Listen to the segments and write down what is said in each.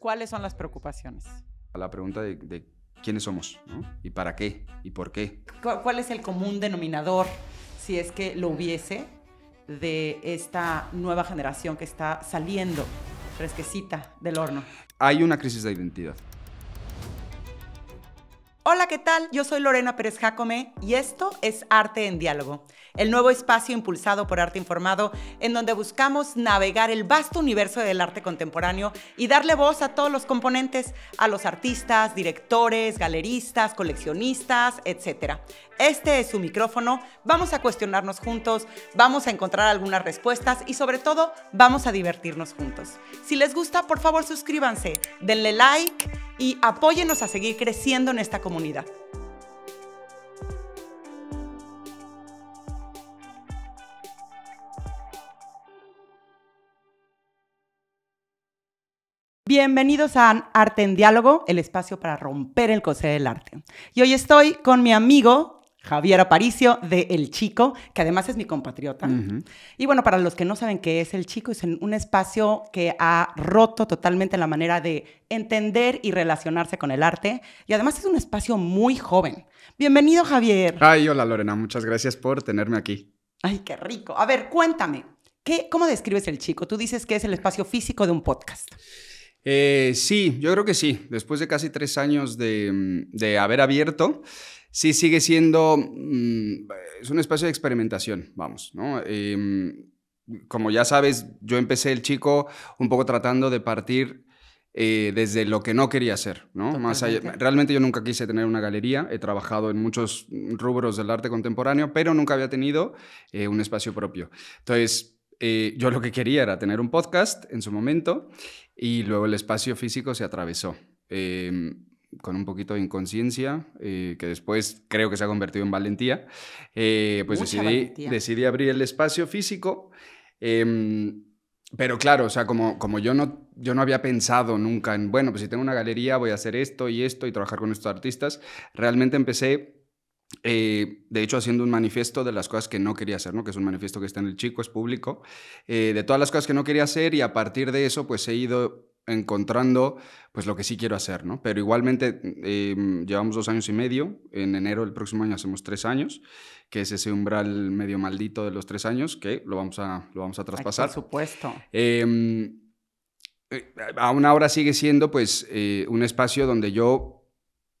¿Cuáles son las preocupaciones? A la pregunta de, de quiénes somos, ¿no? ¿Y para qué? ¿Y por qué? ¿Cuál es el común denominador, si es que lo hubiese, de esta nueva generación que está saliendo fresquecita del horno? Hay una crisis de identidad. Hola, ¿qué tal? Yo soy Lorena Pérez Jacome y esto es Arte en Diálogo, el nuevo espacio impulsado por Arte Informado en donde buscamos navegar el vasto universo del arte contemporáneo y darle voz a todos los componentes, a los artistas, directores, galeristas, coleccionistas, etc. Este es su micrófono, vamos a cuestionarnos juntos, vamos a encontrar algunas respuestas y sobre todo vamos a divertirnos juntos. Si les gusta, por favor suscríbanse, denle like y apóyenos a seguir creciendo en esta comunidad. Bienvenidos a Arte en Diálogo, el espacio para romper el coser del arte. Y hoy estoy con mi amigo Javier Aparicio de El Chico, que además es mi compatriota. Y bueno, para los que no saben qué es El Chico, es un espacio que ha roto totalmente la manera de entender y relacionarse con el arte. Y además es un espacio muy joven. Bienvenido, Javier. Ay, hola Lorena, muchas gracias por tenerme aquí. Ay, qué rico. A ver, cuéntame, ¿qué, ¿cómo describes El Chico? Tú dices que es el espacio físico de un podcast. Eh, sí, yo creo que sí. Después de casi tres años de, de haber abierto, sí sigue siendo, mm, es un espacio de experimentación, vamos, ¿no? Em, como ya sabes, yo empecé el chico un poco tratando de partir eh, desde lo que no quería hacer, ¿no? Más realmente yo nunca quise tener una galería, he trabajado en muchos rubros del arte contemporáneo, pero nunca había tenido eh, un espacio propio. Entonces, eh, yo lo que quería era tener un podcast en su momento y luego el espacio físico se atravesó. Em, con un poquito de inconsciencia, eh, que después creo que se ha convertido en valentía, eh, pues decidí, decidí abrir el espacio físico. Em, pero claro, o sea, como, como yo, no, yo no había pensado nunca en, bueno, pues si tengo una galería voy a hacer esto y esto y trabajar con estos artistas, realmente empecé eh, de hecho, haciendo un manifiesto de las cosas que no quería hacer, ¿no? que es un manifiesto que está en el chico, es público, de todas las cosas que no quería hacer y a partir de eso pues he ido encontrando pues lo que sí quiero hacer, ¿no? Pero igualmente eh, llevamos dos años y medio, en enero del próximo año hacemos tres años, que es ese umbral medio maldito de los tres años, que lo vamos a, lo vamos a traspasar. por supuesto. Em, eh, aún ahora sigue siendo pues eh, un espacio donde yo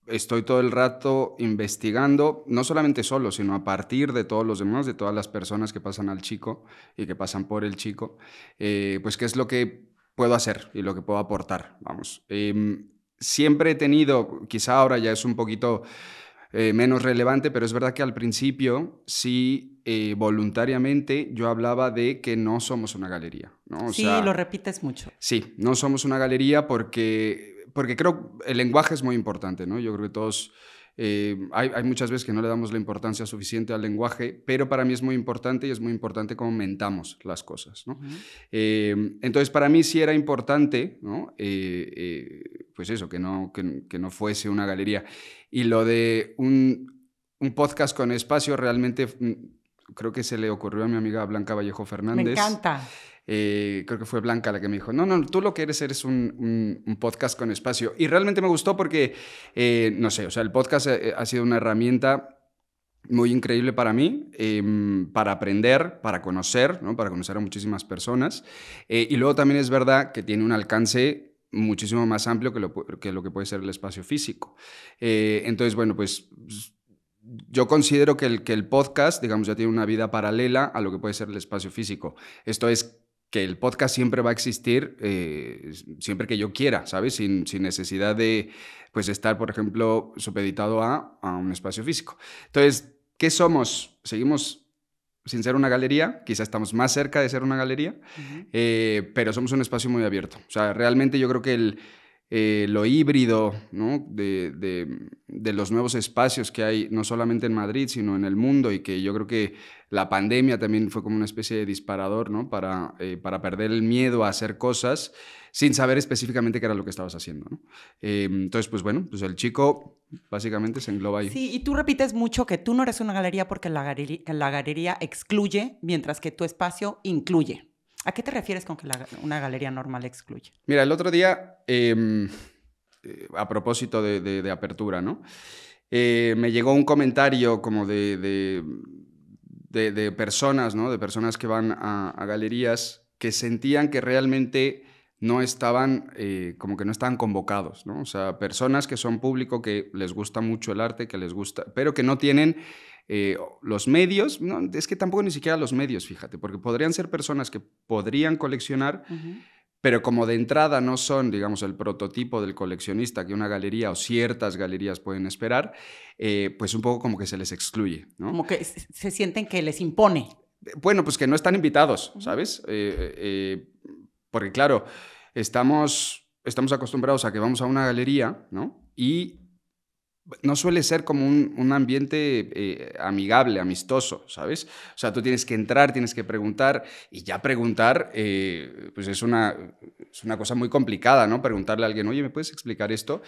estoy todo el rato investigando, no solamente solo, sino a partir de todos los demás, de todas las personas que pasan al chico y que pasan por el chico, pues qué es lo que puedo hacer y lo que puedo aportar, vamos. Em, siempre he tenido, quizá ahora ya es un poquito eh, menos relevante, pero es verdad que al principio sí eh, voluntariamente yo hablaba de que no somos una galería. ¿no? O sí, lo repites mucho. Sí, no somos una galería porque, porque creo el lenguaje es muy importante, ¿no? Yo creo que todos eh, hay, muchas veces que no le damos la importancia suficiente al lenguaje, pero para mí es muy importante y es muy importante cómo mentamos las cosas. Eh, entonces, para mí sí era importante, eh, pues eso, que no, que, no fuese una galería. Y lo de un, un podcast con espacio realmente mm, creo que se le ocurrió a mi amiga Blanca Vallejo Fernández. Me encanta. Eh, creo que fue Blanca la que me dijo, no, no, tú lo que eres eres un, podcast con espacio. Y realmente me gustó porque, eh, no sé, o sea, el podcast eh, ha, sido una herramienta muy increíble para mí, em, para aprender, para conocer, ¿no? para conocer a muchísimas personas. y luego también es verdad que tiene un alcance muchísimo más amplio que lo que, lo que puede ser el espacio físico. entonces, bueno, pues yo considero que el, que el podcast, digamos, ya tiene una vida paralela a lo que puede ser el espacio físico. Esto es que el podcast siempre va a existir eh, siempre que yo quiera, ¿sabes? Sin, sin, necesidad de pues, estar, por ejemplo, supeditado a, a un espacio físico. Entonces, ¿qué somos? Seguimos sin ser una galería, quizá estamos más cerca de ser una galería, eh, pero somos un espacio muy abierto. O sea, realmente yo creo que el, eh, lo híbrido, de, los nuevos espacios que hay, no solamente en Madrid, sino en el mundo, y que yo creo que la pandemia también fue como una especie de disparador para, eh, para perder el miedo a hacer cosas sin saber específicamente qué era lo que estabas haciendo. Eh, entonces, pues bueno, pues el chico básicamente se engloba ahí. Sí, y tú repites mucho que tú no eres una galería porque la la galería excluye, mientras que tu espacio incluye. ¿A qué te refieres con que una galería normal excluye? Mira, el otro día, em, eh, a propósito de, apertura, ¿no? Eh, me llegó un comentario como de, personas, ¿no? De personas que van a, galerías que sentían que realmente no estaban, eh, como que no estaban convocados, ¿no? O sea, personas que son público, que les gusta mucho el arte, que les gusta, pero que no tienen eh, los medios, es que tampoco ni siquiera los medios, fíjate, porque podrían ser personas que podrían coleccionar, pero como de entrada no son, digamos, el prototipo del coleccionista que una galería o ciertas galerías pueden esperar, eh, pues un poco como que se les excluye, ¿no? Como que se sienten que les impone. Eh, bueno, pues que no están invitados, ¿sabes? porque claro, estamos, estamos acostumbrados a que vamos a una galería, ¿no? Y no suele ser como un, ambiente eh, amigable, amistoso, ¿sabes? O sea, tú tienes que entrar, tienes que preguntar, y ya preguntar, eh, pues es una, es una cosa muy complicada, ¿no? Preguntarle a alguien, oye, ¿me puedes explicar esto?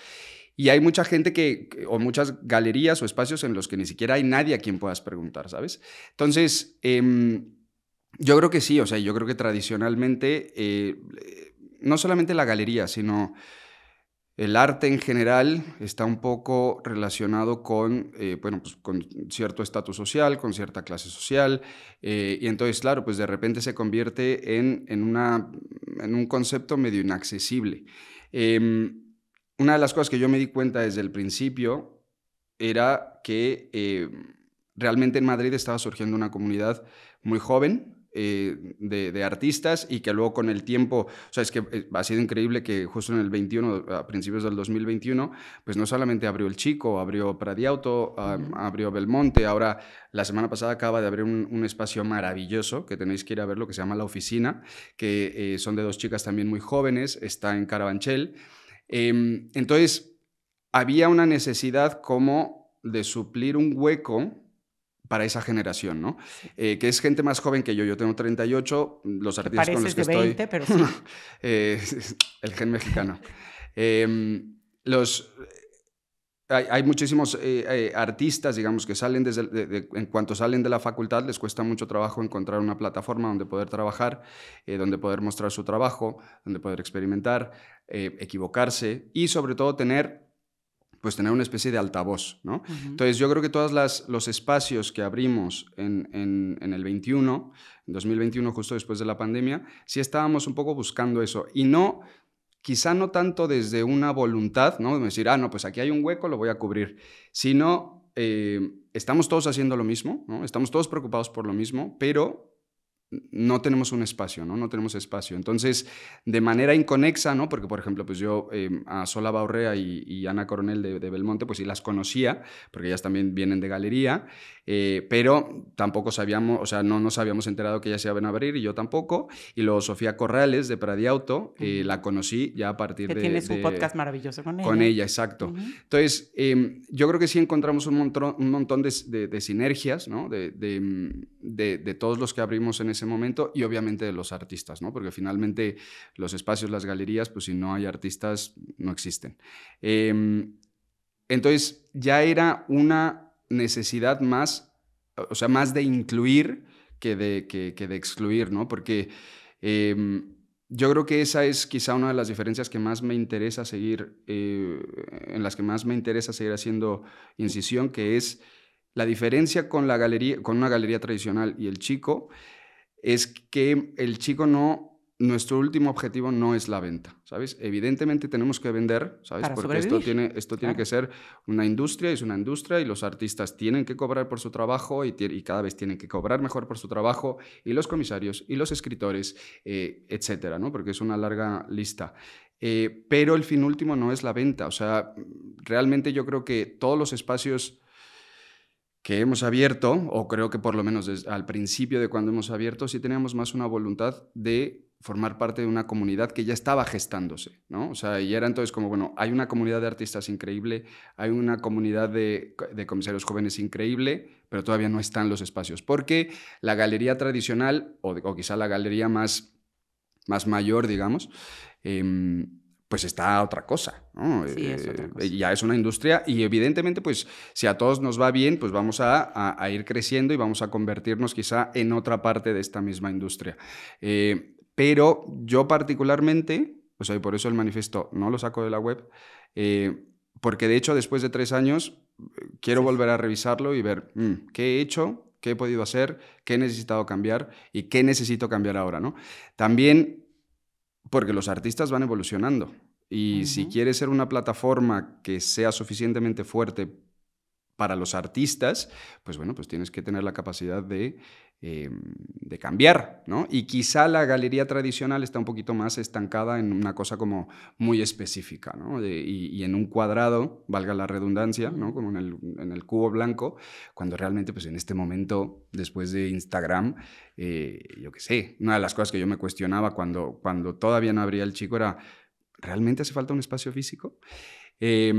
Y hay mucha gente que, o muchas galerías o espacios en los que ni siquiera hay nadie a quien puedas preguntar, ¿sabes? Entonces, em, yo creo que sí, o sea, yo creo que tradicionalmente, eh, no solamente la galería, sino el arte en general está un poco relacionado con, eh, pues, con cierto estatus social, con cierta clase social, eh, y entonces, claro, pues de repente se convierte en, una, en un concepto medio inaccesible. Em, una de las cosas que yo me di cuenta desde el principio era que eh, realmente en Madrid estaba surgiendo una comunidad muy joven, eh, de, artistas y que luego con el tiempo, o sea, es que eh, ha sido increíble que justo en el 21, a principios del 2021, pues no solamente abrió El Chico, abrió Pradiauto, abrió Belmonte, ahora la semana pasada acaba de abrir un, espacio maravilloso que tenéis que ir a ver, lo que se llama La Oficina, que eh, son de dos chicas también muy jóvenes, está en Carabanchel. Em, entonces, había una necesidad como de suplir un hueco para esa generación, ¿no? Eh, que es gente más joven que yo, yo tengo 38, los artistas con los que 20, estoy... Pero sí. Eh, el gen mexicano. Em, los, hay, muchísimos eh, artistas, digamos, que salen desde, en cuanto salen de la facultad, les cuesta mucho trabajo encontrar una plataforma donde poder trabajar, donde poder mostrar su trabajo, donde poder experimentar, equivocarse y sobre todo tener pues tener una especie de altavoz, ¿no? Entonces yo creo que todos los espacios que abrimos en, el 21, en 2021, justo después de la pandemia, sí estábamos un poco buscando eso y no... Quizá no tanto desde una voluntad, ¿no? De decir, ah, no, pues aquí hay un hueco, lo voy a cubrir, sino eh, estamos todos haciendo lo mismo, ¿no? estamos todos preocupados por lo mismo, pero no tenemos un espacio, ¿no? No tenemos espacio. Entonces, de manera inconexa, ¿no? Porque, por ejemplo, pues yo eh, a Sola Baurrea y, Ana Coronel de, Belmonte, pues sí las conocía, porque ellas también vienen de galería, eh, pero tampoco sabíamos, o sea, no nos habíamos enterado que ellas se iban a abrir y yo tampoco. Y luego Sofía Corrales de Pradiauto, eh, la conocí ya a partir que de... tiene su podcast maravilloso con ella. Con ella, exacto. Entonces, em, yo creo que sí encontramos un montón, un montón de, de sinergias, ¿no? De, todos los que abrimos en ese momento y obviamente de los artistas, ¿no? Porque finalmente los espacios, las galerías, pues si no hay artistas, no existen. Em, entonces ya era una necesidad más, o sea, más de incluir que de, que, de excluir, ¿no? Porque... Em, yo creo que esa es quizá una de las diferencias que más me interesa seguir, eh, en las que más me interesa seguir haciendo incisión, que es la diferencia con, la galería, con una galería tradicional y el chico es que el chico no, nuestro último objetivo no es la venta, ¿sabes? Evidentemente tenemos que vender, ¿sabes? Porque esto tiene, esto tiene que ser una industria, es una industria y los artistas tienen que cobrar por su trabajo y, cada vez tienen que cobrar mejor por su trabajo y los comisarios y los escritores, eh, etcétera, ¿no? Porque es una larga lista. Eh, pero el fin último no es la venta, o sea, realmente yo creo que todos los espacios que hemos abierto, o creo que por lo menos al principio de cuando hemos abierto, sí teníamos más una voluntad de formar parte de una comunidad que ya estaba gestándose, ¿no? O sea, y era entonces como, bueno, hay una comunidad de artistas increíble, hay una comunidad de, de comisarios jóvenes increíble, pero todavía no están los espacios, porque la galería tradicional, o, o quizá la galería más, más mayor, digamos, em, pues está otra eh, eh, cosa. ya es una industria y evidentemente, pues si a todos nos va bien, pues vamos a, ir creciendo y vamos a convertirnos quizá en otra parte de esta misma industria. Eh, pero yo particularmente, pues sea, por eso el manifiesto no lo saco de la web, porque de hecho después de tres años quiero volver a revisarlo y ver mm, qué he hecho, qué he podido hacer, qué he necesitado cambiar y qué necesito cambiar ahora. ¿no? También porque los artistas van evolucionando. Y si quieres ser una plataforma que sea suficientemente fuerte para los artistas, pues bueno, pues tienes que tener la capacidad de eh, de cambiar, ¿no? Y quizá la galería tradicional está un poquito más estancada en una cosa como muy específica, ¿no? y, en un cuadrado, valga la redundancia, ¿no? Como en el, cubo blanco, cuando realmente, pues en este momento, después de Instagram, eh, yo qué sé, una de las cosas que yo me cuestionaba cuando, cuando todavía no abría el chico era, ¿realmente hace falta un espacio físico? Eh,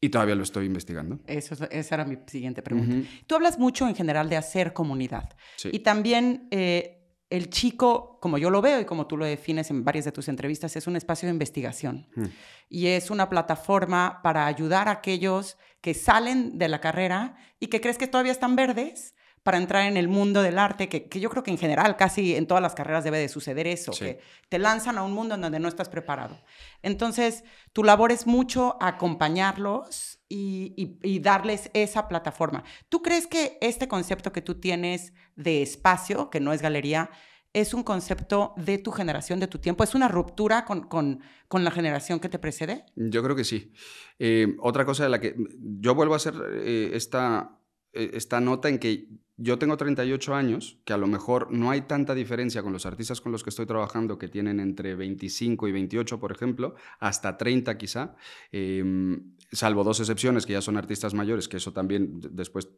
y todavía lo estoy investigando. esa era mi siguiente pregunta. Tú hablas mucho en general de hacer comunidad. Y también eh, el chico, como yo lo veo y como tú lo defines en varias de tus entrevistas, es un espacio de investigación. Mm. Y es una plataforma para ayudar a aquellos que salen de la carrera y que crees que todavía están verdes, para entrar en el mundo del arte, que, yo creo que en general casi en todas las carreras debe de suceder eso, que te lanzan a un mundo en donde no estás preparado. Entonces, tu labor es mucho acompañarlos y, darles esa plataforma. ¿Tú crees que este concepto que tú tienes de espacio, que no es galería, es un concepto de tu generación, de tu tiempo? ¿Es una ruptura con, con, la generación que te precede? Yo creo que sí. Eh, otra cosa de la que yo vuelvo a hacer eh, esta, eh, esta nota en que yo tengo 38 años, que a lo mejor no hay tanta diferencia con los artistas con los que estoy trabajando, que tienen entre 25 y 28, por ejemplo, hasta 30 quizá, em, salvo dos excepciones, que ya son artistas mayores, que eso también después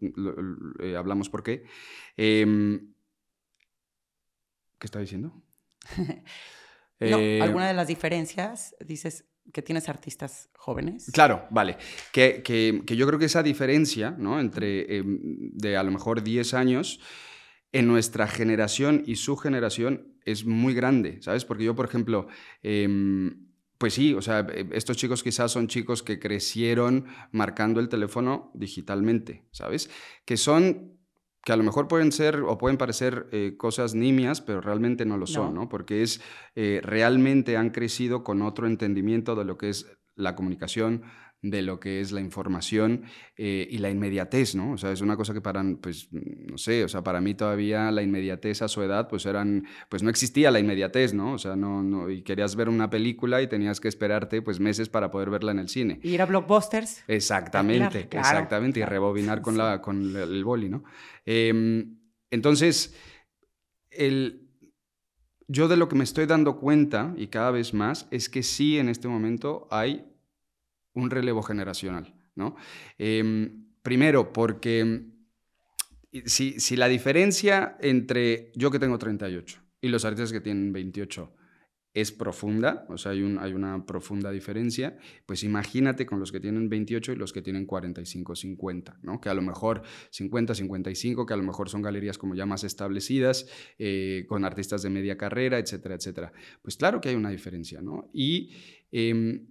eh, hablamos por qué. Em, ¿Qué está diciendo? no, eh, alguna de las diferencias, dices, que tienes artistas jóvenes. Claro, vale. Que, yo creo que esa diferencia, ¿no? Entre em, de a lo mejor 10 años, en nuestra generación y su generación es muy grande, ¿sabes? Porque yo, por ejemplo, em, pues sí, o sea, estos chicos quizás son chicos que crecieron marcando el teléfono digitalmente, ¿sabes? Que son que a lo mejor pueden ser o pueden parecer eh, cosas nimias, pero realmente no lo son, ¿no? Porque es, eh, realmente han crecido con otro entendimiento de lo que es la comunicación, de lo que es la información eh, y la inmediatez, ¿no? O sea, es una cosa que para, pues, no sé, o sea, para mí todavía la inmediatez a su edad, pues eran, pues no existía la inmediatez, ¿no? O sea, no, no, y querías ver una película y tenías que esperarte, pues, meses para poder verla en el cine. Y ir a blockbusters. Exactamente, ah, exactamente, y rebobinar con, la, con el boli, ¿no? Em, entonces, yo de lo que me estoy dando cuenta y cada vez más es que sí en este momento hay un relevo generacional, ¿no? Em, primero, porque si, la diferencia entre yo que tengo 38 y los artistas que tienen 28 es profunda, o sea, hay, un, hay, una profunda diferencia, pues imagínate con los que tienen 28 y los que tienen 45, 50, ¿no? Que a lo mejor 50, 55, que a lo mejor son galerías como ya más establecidas, eh, con artistas de media carrera, etcétera, etcétera. Pues claro que hay una diferencia, ¿no? Y em,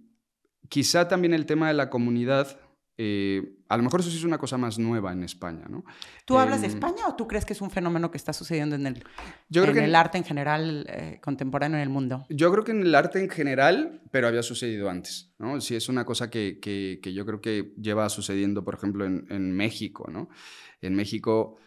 quizá también el tema de la comunidad, eh, a lo mejor eso sí es una cosa más nueva en España, ¿no? ¿Tú hablas de em, España o tú crees que es un fenómeno que está sucediendo en el, en el arte en general eh, contemporáneo en el mundo? Yo creo que en el arte en general, pero había sucedido antes, ¿no? Sí, es una cosa que, que, yo creo que lleva sucediendo, por ejemplo, en, en México, ¿no? En México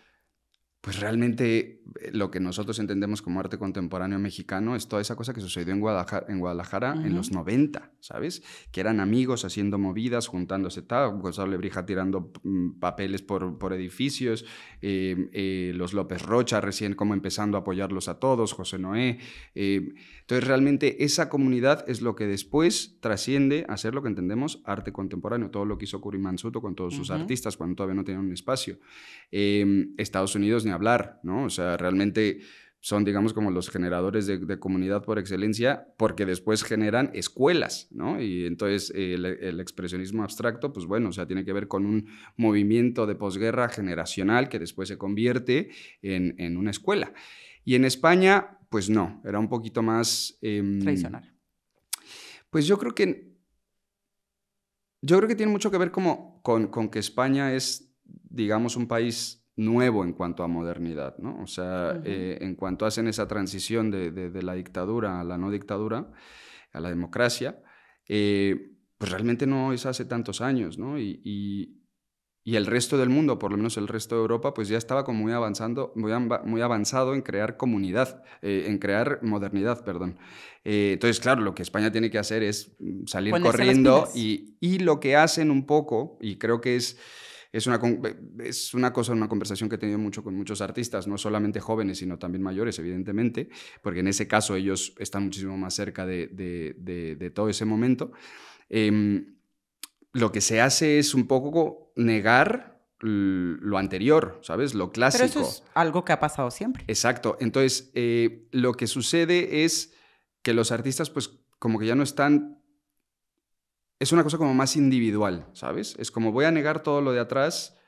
pues realmente eh, lo que nosotros entendemos como arte contemporáneo mexicano es toda esa cosa que sucedió en Guadalajara en, los 90, ¿sabes? Que eran amigos haciendo movidas, juntándose tal, Gonzalo Lebrija tirando mm, papeles por, por edificios, eh, eh, los López Rocha recién como empezando a apoyarlos a todos, José Noé. entonces realmente esa comunidad es lo que después trasciende a ser lo que entendemos arte contemporáneo, todo lo que hizo Mansuto con todos sus artistas cuando todavía no tenían un espacio. Em, Estados Unidos ni hablar, ¿no? O sea, realmente son, digamos, como los generadores de, comunidad por excelencia, porque después generan escuelas, ¿no? Y entonces eh, el, expresionismo abstracto, pues bueno, o sea, tiene que ver con un movimiento de posguerra generacional que después se convierte en, una escuela. Y en España, pues no, era un poquito más... Em, Tradicional. Pues yo creo que... Yo creo que tiene mucho que ver como con que España es, digamos, un país nuevo en cuanto a modernidad, ¿no? O sea, eh, en cuanto hacen esa transición de, de, la dictadura a la no dictadura, a la democracia, eh, pues realmente no es hace tantos años, ¿no? Y, y, el resto del mundo, por lo menos el resto de Europa, pues ya estaba como muy, avanzando, muy, muy avanzado en crear comunidad, eh, en crear modernidad, perdón. entonces, claro, lo que España tiene que hacer es mm, salir corriendo y, y lo que hacen un poco, y creo que es es una, es una cosa, una conversación que he tenido mucho con muchos artistas, no solamente jóvenes, sino también mayores, evidentemente, porque en ese caso ellos están muchísimo más cerca de, todo ese momento. Em, lo que se hace es un poco negar lo anterior, ¿sabes? Lo clásico. Pero eso es algo que ha pasado siempre. Exacto. Entonces, eh, lo que sucede es que los artistas, pues, como que ya no están es una cosa como más individual, ¿sabes? Es como voy a negar todo lo de atrás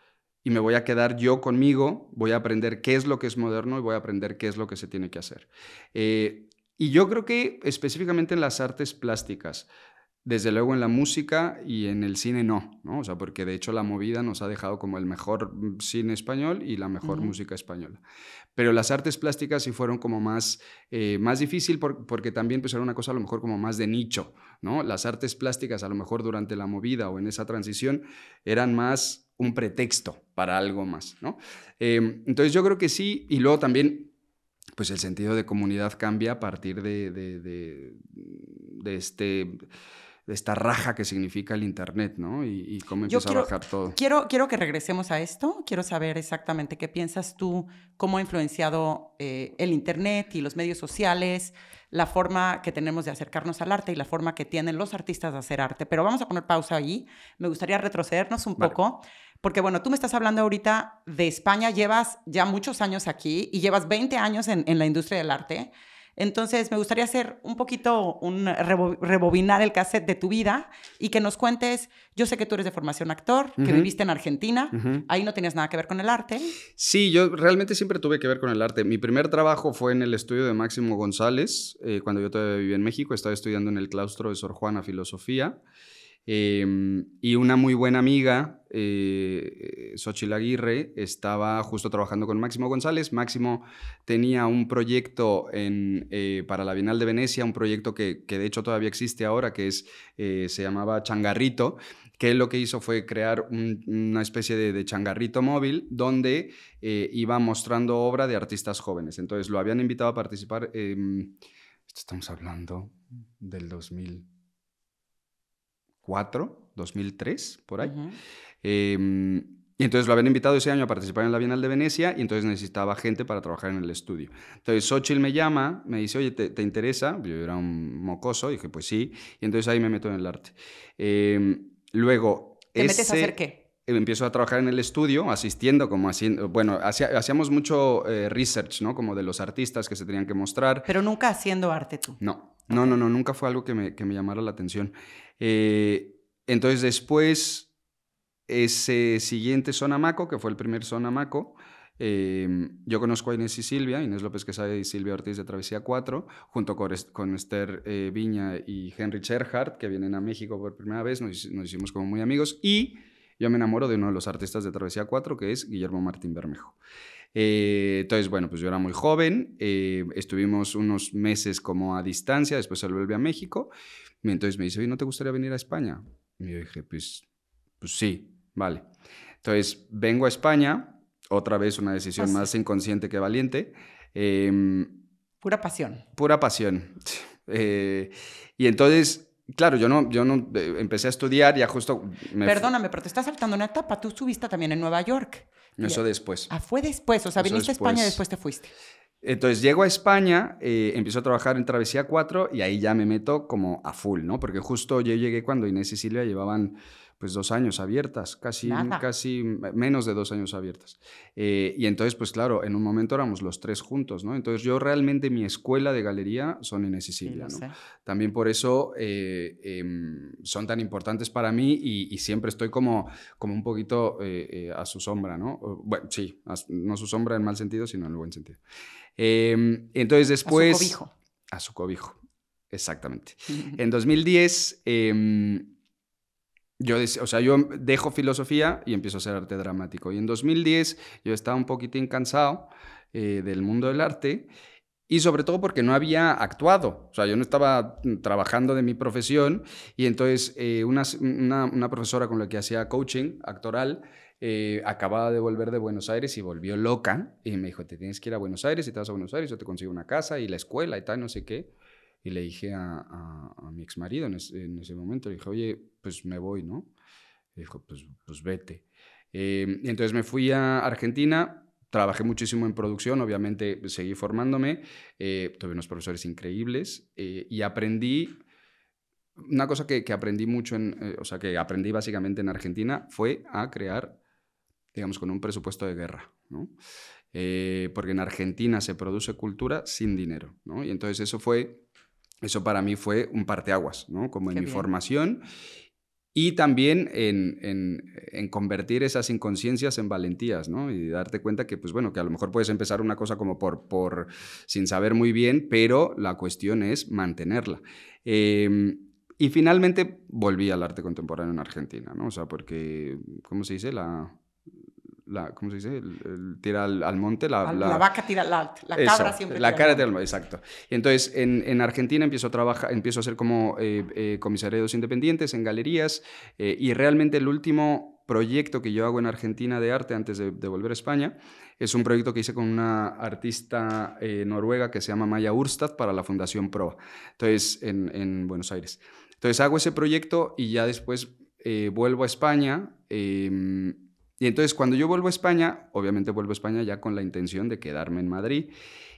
y me voy a quedar yo conmigo, voy a aprender qué es lo que es moderno y voy a aprender qué es lo que se tiene que hacer. Eh, y yo creo que específicamente en las artes plásticas, desde luego en la música y en el cine no, ¿no? O sea, porque de hecho la movida nos ha dejado como el mejor mm, cine español y la mejor música española. Pero las artes plásticas sí fueron como más, eh, más difícil porque también pues era una cosa a lo mejor como más de nicho, ¿no? Las artes plásticas a lo mejor durante la movida o en esa transición eran más un pretexto para algo más, ¿no? Em, entonces yo creo que sí, y luego también pues el sentido de comunidad cambia a partir de, de, de, de este de esta raja que significa el Internet, ¿no? Y, cómo empezó a bajar todo. Quiero, que regresemos a esto. Quiero saber exactamente qué piensas tú, cómo ha influenciado eh, el Internet y los medios sociales, la forma que tenemos de acercarnos al arte y la forma que tienen los artistas de hacer arte. Pero vamos a poner pausa ahí. Me gustaría retrocedernos un poco. Porque bueno, tú me estás hablando ahorita de España, llevas ya muchos años aquí y llevas 20 años en, en la industria del arte. Entonces, me gustaría hacer un poquito, un rebobinar el cassette de tu vida y que nos cuentes, yo sé que tú eres de formación actor, que viviste en Argentina, ahí no tenías nada que ver con el arte. Sí, yo realmente siempre tuve que ver con el arte. Mi primer trabajo fue en el estudio de Máximo González, eh, cuando yo todavía vivía en México, estaba estudiando en el claustro de Sor Juana Filosofía. Em, y una muy buena amiga eh, Aguirre estaba justo trabajando con Máximo González. Máximo tenía un proyecto eh, para la Bienal de Venecia, un proyecto que, de hecho todavía existe ahora, que es, eh, se llamaba Changarrito, que lo que hizo fue crear una especie de, changarrito móvil donde eh, iba mostrando obra de artistas jóvenes. Entonces lo habían invitado a participar, estamos hablando del 2004, 2003, por ahí. Em, y entonces lo habían invitado ese año a participar en la Bienal de Venecia y entonces necesitaba gente para trabajar en el estudio. Entonces Xochitl me llama, me dice, oye, ¿te, interesa? Yo era un mocoso, dije, pues sí. Y entonces ahí me meto en el arte. Em, luego... ¿Te ese, metes a hacer qué? empiezo a trabajar en el estudio, asistiendo, como haciendo, bueno, hacíamos mucho eh, research, ¿no? Como de los artistas que se tenían que mostrar. Pero nunca haciendo arte tú. No, no, no, no, nunca fue algo que me, que me llamara la atención. Eh, entonces después ese siguiente Sonamaco, que fue el primer Sonamaco, eh, yo conozco a Inés y Silvia, Inés López Quesada y Silvia Ortiz de Travesía 4, junto con, con Esther eh, Viña y Henry Cherhart que vienen a México por primera vez, nos, nos, hicimos como muy amigos, y yo me enamoro de uno de los artistas de Travesía 4, que es Guillermo Martín Bermejo. Eh, entonces, bueno, pues yo era muy joven, eh, estuvimos unos meses como a distancia, después él vuelve a México, y entonces me dice, ¿no te gustaría venir a España? Y yo dije, pues, pues sí, Vale. Entonces, vengo a España, otra vez una decisión más inconsciente que valiente. Em, pura pasión. Pura pasión. Eh, y entonces, claro, yo no, yo no eh, empecé a estudiar, ya justo... Perdóname, pero te estás saltando una etapa. Tú estuviste también en Nueva York. Eso después. Ah, fue después. O sea, viniste a España y después te fuiste. Entonces llego a España, eh, empiezo a trabajar en Travesía 4 y ahí ya me meto como a full, ¿no? Porque justo yo llegué cuando Inés y Silvia llevaban pues dos años abiertas, casi, casi menos de dos años abiertas. Eh, y entonces, pues claro, en un momento éramos los tres juntos, ¿no? Entonces yo realmente mi escuela de galería son en ¿no? También por eso eh, em, son tan importantes para mí y, siempre estoy como, como un poquito eh, a su sombra, ¿no? Bueno, sí, no su sombra en mal sentido, sino en el buen sentido. Em, entonces después... A su cobijo. A su cobijo, exactamente. en 2010 yo, o sea, yo dejo filosofía y empiezo a hacer arte dramático. Y en 2010 yo estaba un poquitín cansado eh, del mundo del arte y sobre todo porque no había actuado. O sea, yo no estaba mm, trabajando de mi profesión y entonces eh, una, profesora con la que hacía coaching actoral eh, acababa de volver de Buenos Aires y volvió loca y me dijo, te tienes que ir a Buenos Aires y te vas a Buenos Aires, yo te consigo una casa y la escuela y tal, no sé qué. Y le dije a, mi ex marido en, en ese momento, le dije, oye, pues me voy, ¿no? dijo, pues, pues vete. Eh, entonces me fui a Argentina, trabajé muchísimo en producción, obviamente seguí formándome, eh, tuve unos profesores increíbles eh, y aprendí, una cosa que, que aprendí mucho, en, eh, o sea, que aprendí básicamente en Argentina fue a crear, digamos, con un presupuesto de guerra, ¿no? porque en Argentina se produce cultura sin dinero, ¿no? Y entonces eso fue, eso para mí fue un parteaguas, ¿no? Como en mi formación y también en, convertir esas inconsciencias en valentías, ¿no? Y darte cuenta que, pues bueno, que a lo mejor puedes empezar una cosa como por, por sin saber muy bien, pero la cuestión es mantenerla. Em, y finalmente volví al arte contemporáneo en Argentina, ¿no? O sea, porque, ¿cómo se dice? La, la, ¿cómo se dice? tira al, monte. La, la, vaca tira, la, la cabra siempre. La cara tira al monte, exacto. Y entonces, en, en, Argentina empiezo a trabajar, empiezo a ser como eh, eh, comisariados independientes en galerías eh, y realmente el último proyecto que yo hago en Argentina de arte antes de, volver a España es un proyecto que hice con una artista noruega que se llama Maya Urstad para la Fundación Proa, entonces en, en Buenos Aires. Entonces hago ese proyecto y ya después vuelvo a España em, y entonces cuando yo vuelvo a España, obviamente vuelvo a España ya con la intención de quedarme en Madrid.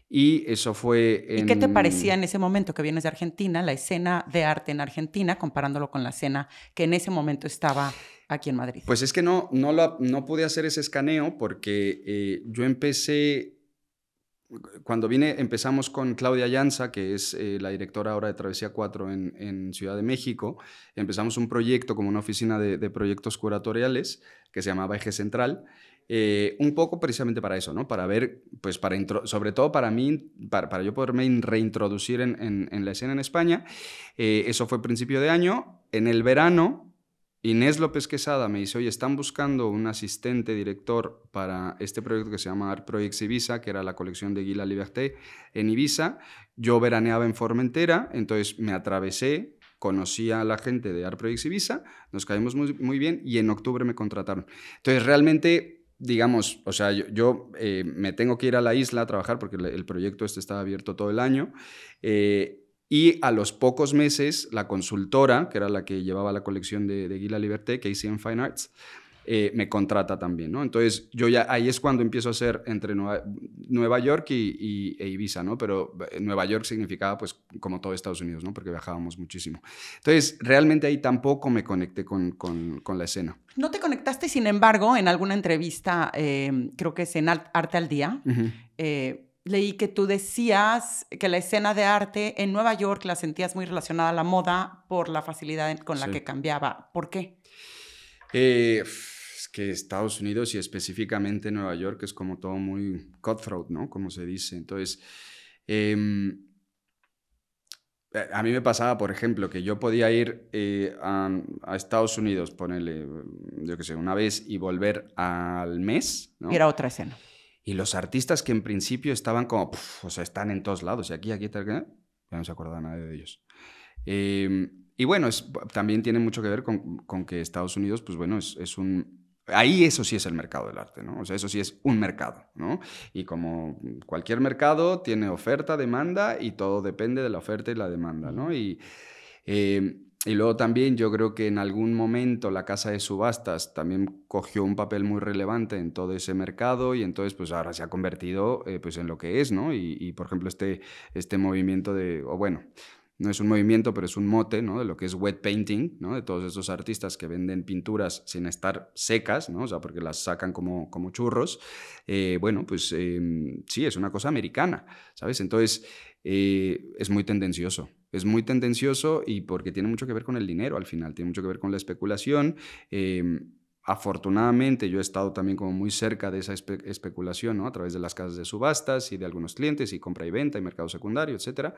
Y eso fue... ¿Y qué te parecía en ese momento que vienes de Argentina, la escena de arte en Argentina, comparándolo con la escena que en ese momento estaba aquí en Madrid? Pues es que no, no, lo no pude hacer ese escaneo porque eh, yo empecé cuando vine, empezamos con Claudia Llanza, que es eh, la directora ahora de Travesía 4 en, Ciudad de México. Empezamos un proyecto como una oficina de, proyectos curatoriales que se llamaba Eje Central. Eh, un poco precisamente para eso, ¿no? Para ver, pues para sobre todo para mí, para, yo poderme reintroducir en, en, la escena en España. Eh, eso fue principio de año. En el verano Inés López Quesada me dice, oye, están buscando un asistente director para este proyecto que se llama Art Projects Ibiza, que era la colección de Guila Liberté en Ibiza. Yo veraneaba en Formentera, entonces me atravesé, conocí a la gente de Art Projects Ibiza, nos caímos muy, muy bien y en octubre me contrataron. Entonces realmente digamos, o sea, yo, eh, me tengo que ir a la isla a trabajar porque el, proyecto este estaba abierto todo el año. Eh, y a los pocos meses, la consultora, que era la que llevaba la colección de, de Guila Liberté, en Fine Arts, eh, me contrata también, ¿no? Entonces, yo ya ahí es cuando empiezo a hacer entre Nueva, York y, e Ibiza, ¿no? Pero eh, Nueva York significaba, pues, como todo Estados Unidos, ¿no? Porque viajábamos muchísimo. Entonces, realmente ahí tampoco me conecté con, con, la escena. No te conectaste, sin embargo, en alguna entrevista, eh, creo que es en Arte al Día, leí que tú decías que la escena de arte en Nueva York la sentías muy relacionada a la moda por la facilidad con la que cambiaba. ¿Por qué? Eh, es que Estados Unidos y específicamente Nueva York es como todo muy cutthroat, ¿no? Como se dice. Entonces, em, a mí me pasaba, por ejemplo, que yo podía ir eh, a, Estados Unidos, ponerle, yo qué sé, una vez y volver al mes. ¿no? Era otra escena. Y los artistas que en principio estaban como, o sea, están en todos lados, y aquí, aquí, tal, que no se acuerda nadie de ellos. Em, y bueno, también tiene mucho que ver con, con que Estados Unidos, pues bueno, es, es, un... Ahí eso sí es el mercado del arte, ¿no? O sea, eso sí es un mercado, ¿no? Y como cualquier mercado, tiene oferta, demanda y todo depende de la oferta y la demanda, ¿no? Y em, y luego también yo creo que en algún momento la casa de subastas también cogió un papel muy relevante en todo ese mercado y entonces pues ahora se ha convertido eh, pues en lo que es, ¿no? Y, por ejemplo este, este movimiento de, o bueno, no es un movimiento, pero es un mote, ¿no? De lo que es wet painting, ¿no? De todos esos artistas que venden pinturas sin estar secas, ¿no? O sea, porque las sacan como, como churros. Eh, bueno, pues em, sí, es una cosa americana, ¿sabes? Entonces eh, es muy tendencioso es muy tendencioso y porque tiene mucho que ver con el dinero al final, tiene mucho que ver con la especulación. Em, afortunadamente yo he estado también como muy cerca de esa especulación, ¿no? A través de las casas de subastas y de algunos clientes y compra y venta y mercado secundario, etc.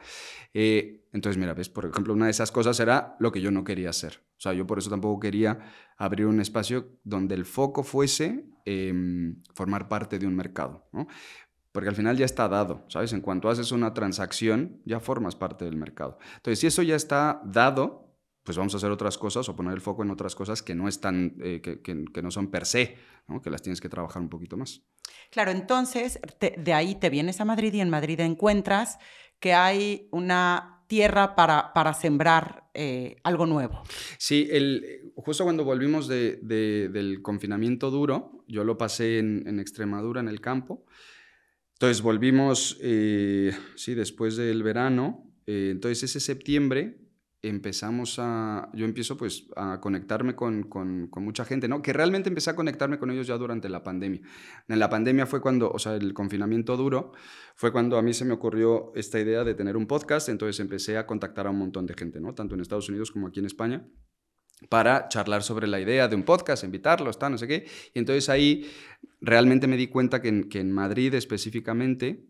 Eh, entonces, mira, ves, por ejemplo, una de esas cosas era lo que yo no quería hacer. O sea, yo por eso tampoco quería abrir un espacio donde el foco fuese em, formar parte de un mercado, ¿no? porque al final ya está dado, ¿sabes? En cuanto haces una transacción, ya formas parte del mercado. Entonces, si eso ya está dado, pues vamos a hacer otras cosas o poner el foco en otras cosas que no están, eh, que, no son per se, que las tienes que trabajar un poquito más. Claro, entonces de ahí te vienes a Madrid y en Madrid encuentras que hay una tierra para, para sembrar eh, algo nuevo. Sí, el, justo cuando volvimos del confinamiento duro, yo lo pasé en, en Extremadura, en el campo, entonces volvimos, eh, sí, después del verano. Eh, entonces ese septiembre empezamos a, yo empiezo pues a conectarme con, mucha gente, ¿no? Que realmente empecé a conectarme con ellos ya durante la pandemia. En la pandemia fue cuando, o sea, el confinamiento duro, fue cuando a mí se me ocurrió esta idea de tener un podcast, entonces empecé a contactar a un montón de gente, ¿no? Tanto en Estados Unidos como aquí en España para charlar sobre la idea de un podcast, invitarlos, tal, no sé qué. Y entonces ahí realmente me di cuenta que en, Madrid específicamente,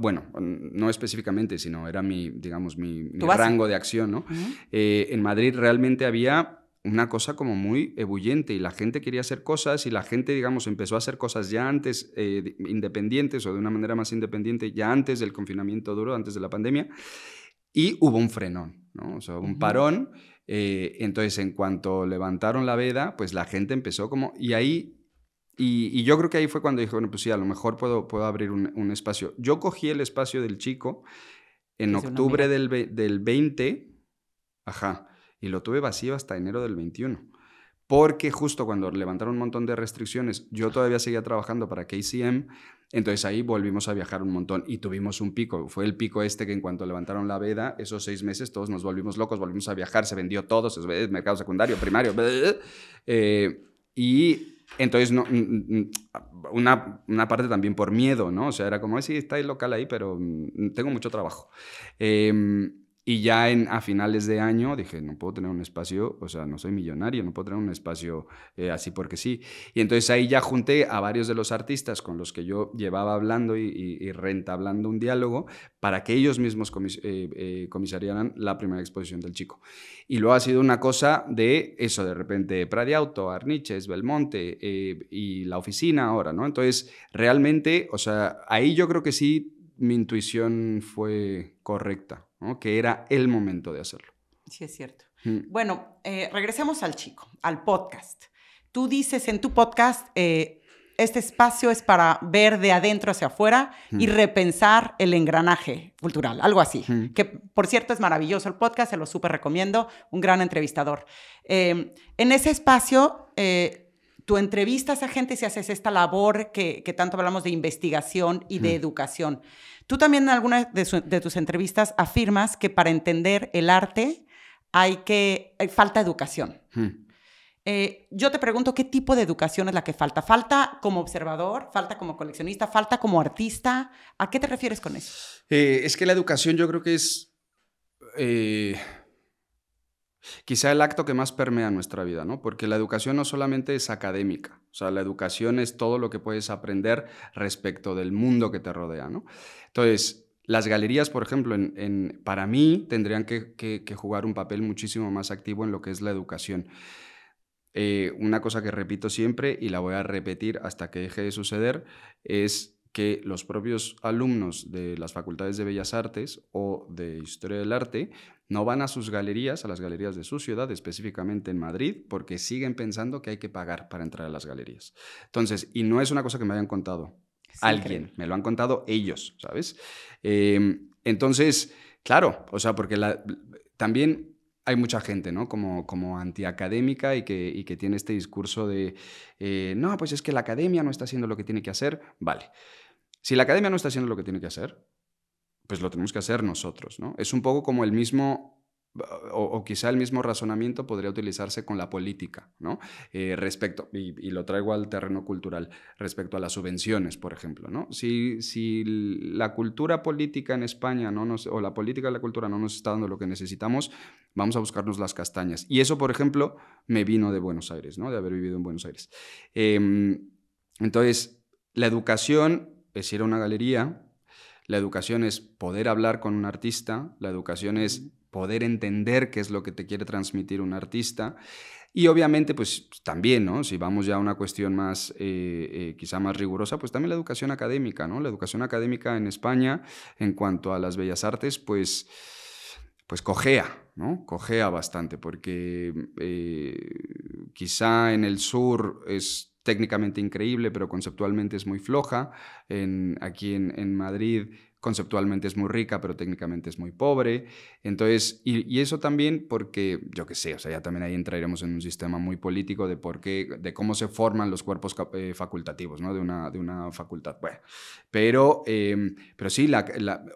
bueno, no específicamente, sino era mi, digamos, mi, rango de acción, ¿no? Eh, en Madrid realmente había una cosa como muy ebulliente y la gente quería hacer cosas y la gente, digamos, empezó a hacer cosas ya antes, eh, independientes o de una manera más independiente, ya antes del confinamiento duro, antes de la pandemia, y hubo un frenón, ¿no? O sea, un parón eh, entonces, en cuanto levantaron la veda, pues la gente empezó como... Y ahí, y, yo creo que ahí fue cuando dije, bueno, pues sí, a lo mejor puedo, puedo abrir un, espacio. Yo cogí el espacio del chico en octubre del, del 20, ajá, y lo tuve vacío hasta enero del 21 porque justo cuando levantaron un montón de restricciones, yo todavía seguía trabajando para KCM, entonces ahí volvimos a viajar un montón y tuvimos un pico. Fue el pico este que en cuanto levantaron la veda, esos seis meses todos nos volvimos locos, volvimos a viajar, se vendió todo, mercado secundario, primario, eh, y entonces, una, parte también por miedo, ¿no? O sea, era como, sí, está el local ahí, pero mm, tengo mucho trabajo. Eh, y ya en, a finales de año dije, no puedo tener un espacio, o sea, no soy millonario, no puedo tener un espacio eh, así porque sí. Y entonces ahí ya junté a varios de los artistas con los que yo llevaba hablando y, y, y rentablando un diálogo para que ellos mismos eh, eh, comisarían la primera exposición del chico. Y luego ha sido una cosa de eso, de repente Pradiauto, Arniches, Belmonte y la oficina ahora, ¿no? Entonces, realmente, o sea, ahí yo creo que sí mi intuición fue correcta que era el momento de hacerlo. Sí, es cierto. Mm. Bueno, eh, regresemos al chico, al podcast. Tú dices en tu podcast, eh, este espacio es para ver de adentro hacia afuera y mm. repensar el engranaje cultural, algo así. Mm. Que por cierto es maravilloso el podcast, se lo súper recomiendo, un gran entrevistador. Eh, en ese espacio tú entrevistas a gente si haces esta labor que, tanto hablamos de investigación y de educación. Tú también en algunas de, tus entrevistas afirmas que para entender el arte hay que falta educación. Eh, yo te pregunto qué tipo de educación es la que falta. ¿Falta como observador? ¿Falta como coleccionista? ¿Falta como artista? ¿A qué te refieres con eso? Eh, es que la educación yo creo que es... Eh, quizá el acto que más permea nuestra vida, ¿no? Porque la educación no solamente es académica, o sea, la educación es todo lo que puedes aprender respecto del mundo que te rodea, ¿no? Entonces, las galerías, por ejemplo, para mí tendrían que, jugar un papel muchísimo más activo en lo que es la educación. Eh, una cosa que repito siempre y la voy a repetir hasta que deje de suceder es que los propios alumnos de las facultades de Bellas Artes o de Historia del Arte no van a sus galerías, a las galerías de su ciudad, específicamente en Madrid, porque siguen pensando que hay que pagar para entrar a las galerías. Entonces, y no es una cosa que me hayan contado alguien, me lo han contado ellos, ¿sabes? Em, entonces, claro, o sea, porque también hay mucha gente, ¿no? Como, como antiacadémica y que, que tiene este discurso de, eh, no, pues es que la academia no está haciendo lo que tiene que hacer. Vale. Si la academia no está haciendo lo que tiene que hacer, pues lo tenemos que hacer nosotros, ¿no? Es un poco como el mismo o, quizá el mismo razonamiento podría utilizarse con la política, ¿no? Eh, respecto, y, lo traigo al terreno cultural, respecto a las subvenciones, por ejemplo, ¿no? Si, si la cultura política en España no nos, o la política de la cultura no nos está dando lo que necesitamos, vamos a buscarnos las castañas. Y eso, por ejemplo, me vino de Buenos Aires, ¿no? De haber vivido en Buenos Aires. Em, entonces, la educación es ir a una galería, la educación es poder hablar con un artista, la educación es poder entender qué es lo que te quiere transmitir un artista. Y obviamente, pues también, Si vamos ya a una cuestión más, eh, eh, quizá más rigurosa, pues también la educación académica, ¿no? La educación académica en España, en cuanto a las bellas artes, pues, pues cojea, ¿no? Cojea bastante, porque eh, quizá en el sur es técnicamente increíble, pero conceptualmente es muy floja. En, aquí en Madrid conceptualmente es muy rica, pero técnicamente es muy pobre. Entonces, y, eso también porque, yo qué sé, o sea, ya también ahí entraremos en un sistema muy político de por qué, de cómo se forman los cuerpos eh, facultativos, ¿no? De una, de una facultad. Bueno, pero, em, pero sí, la,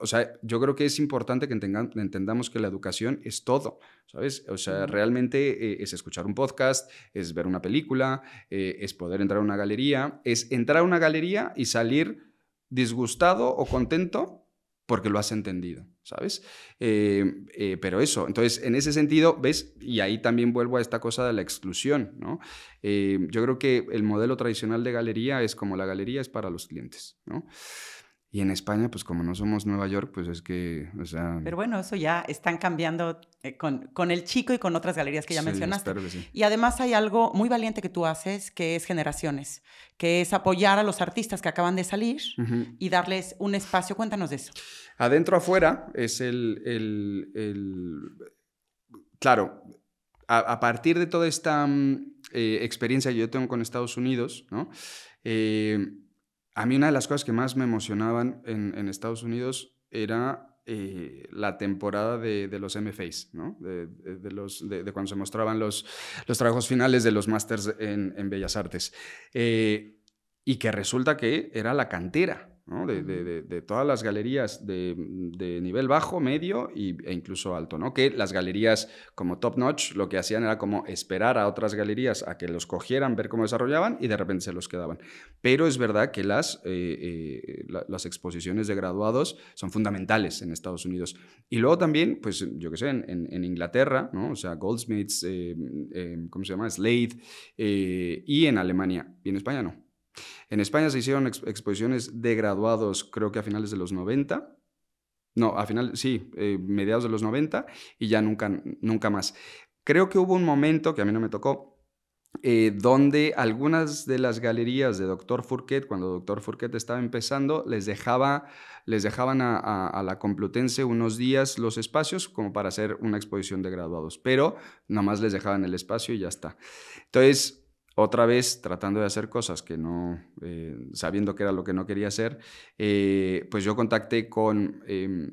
o sea, yo creo que es importante que entendamos que la educación es todo, ¿sabes? O sea, realmente eh, es escuchar un podcast, es ver una película, eh, es poder entrar a una galería, es entrar a una galería y salir disgustado o contento porque lo has entendido, ¿sabes? Eh, eh, pero eso, entonces, en ese sentido, ¿ves? Y ahí también vuelvo a esta cosa de la exclusión, ¿no? Eh, yo creo que el modelo tradicional de galería es como la galería es para los clientes, ¿no? Y en España, pues como no somos Nueva York, pues es que, o sea... Pero bueno, eso ya están cambiando eh, con, con, el chico y con otras galerías que ya mencionaste. sí. Y además hay algo muy valiente que tú haces, que es generaciones, que es apoyar a los artistas que acaban de salir y darles un espacio. Cuéntanos de eso. Adentro afuera es el... el, el... Claro, a, partir de toda esta mm, eh, experiencia que yo tengo con Estados Unidos, ¿no? Eh, a mí una de las cosas que más me emocionaban en, Estados Unidos era eh, la temporada de, los MFAs, de, cuando se mostraban los, trabajos finales de los másters en, Bellas Artes. Eh, y que resulta que era la cantera de, todas las galerías de, nivel bajo, medio e incluso alto, ¿no? Que las galerías como top notch lo que hacían era como esperar a otras galerías a que los cogieran, ver cómo desarrollaban y de repente se los quedaban. Pero es verdad que las, eh, eh, las exposiciones de graduados son fundamentales en Estados Unidos. Y luego también, pues yo qué sé, en, Inglaterra, ¿no? O sea, Goldsmiths, eh, ¿cómo se llama? Slade, y en Alemania. Y en España no. En España se hicieron exposiciones de graduados, creo que a finales de los 90. No, a finales, sí, eh, mediados de los 90 y ya nunca, nunca más. Creo que hubo un momento, que a mí no me tocó, eh, donde algunas de las galerías de Dr. Furquet, cuando Dr. Furquet estaba empezando, les, dejaba, les dejaban a, la Complutense unos días los espacios como para hacer una exposición de graduados, pero más les dejaban el espacio y ya está. Entonces, otra vez tratando de hacer cosas que no, eh, sabiendo que era lo que no quería hacer, eh, pues yo contacté em,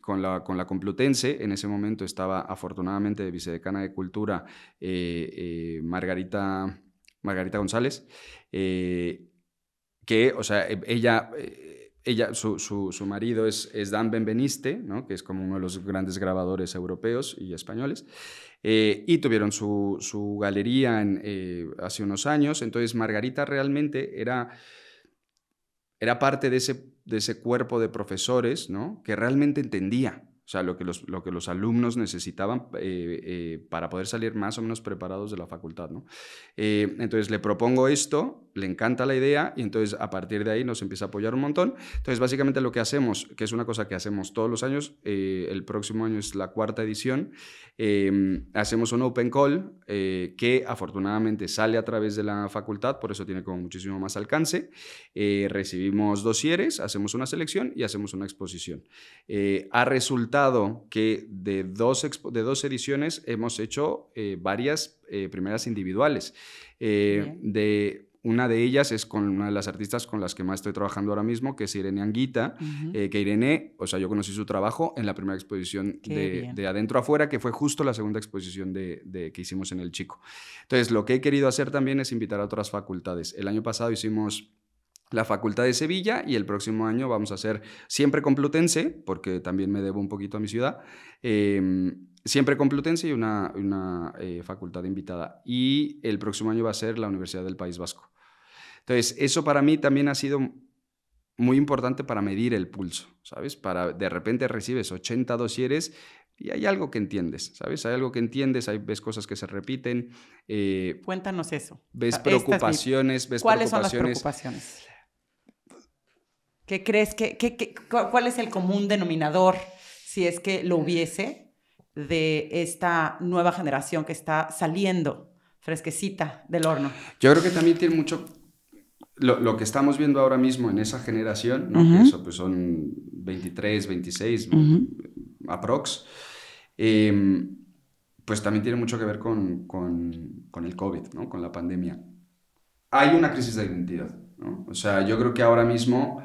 con, la, con, la, Complutense, en ese momento estaba afortunadamente de vicedecana de Cultura eh, Margarita, Margarita González, que, o sea, e, ella ella, su, su, marido es, es, Dan Benveniste, ¿no? que es como uno de los grandes grabadores europeos y españoles, eh, y tuvieron su, su galería en, eh, hace unos años, entonces Margarita realmente era, era parte de ese, de ese cuerpo de profesores ¿no? que realmente entendía. O sea, lo que los, lo que los alumnos necesitaban eh, para poder salir más o menos preparados de la facultad, ¿no? entonces, le propongo esto, le encanta la idea y entonces a partir de ahí nos empieza a apoyar un montón. Entonces básicamente lo que hacemos, que es una cosa que hacemos todos los años, eh, el próximo año es la cuarta edición, em, hacemos un open call eh, que afortunadamente sale a través de la facultad, por eso tiene como muchísimo más alcance. Eh, recibimos dosieres, hacemos una selección y hacemos una exposición. ha resultado que de dos, de dos ediciones hemos hecho varias primeras individuales. de una de ellas es con una de las artistas con las que más estoy trabajando ahora mismo, que es Irene Anguita, eh, que Irene, o sea, yo conocí su trabajo en la primera exposición de, de, Adentro Afuera, que fue justo la segunda exposición de, que hicimos en El Chico. Entonces, lo que he querido hacer también es invitar a otras facultades. El año pasado hicimos la Facultad de Sevilla y el próximo año vamos a hacer siempre Complutense, porque también me debo un poquito a mi ciudad, em, siempre Complutense y una, eh, facultad invitada. Y el próximo año va a ser la Universidad del País Vasco. Entonces, eso para mí también ha sido muy importante para medir el pulso, ¿sabes? Para de repente recibes 80 dosieres y hay algo que entiendes, ¿sabes? Hay algo que entiendes, hay, ves cosas que se repiten. Eh, Cuéntanos eso. Ves preocupaciones, ves ¿Cuáles preocupaciones? son las preocupaciones? ¿Qué crees que, cuál es el común denominador, si es que lo hubiese, de esta nueva generación que está saliendo fresquecita del horno? Yo creo que también tiene mucho lo, que estamos viendo ahora mismo en esa generación, que eso pues, son 23, 26, aprox, em, pues también tiene mucho que ver con, el COVID, ¿no? con la pandemia. Hay una crisis de identidad. O sea, yo creo que ahora mismo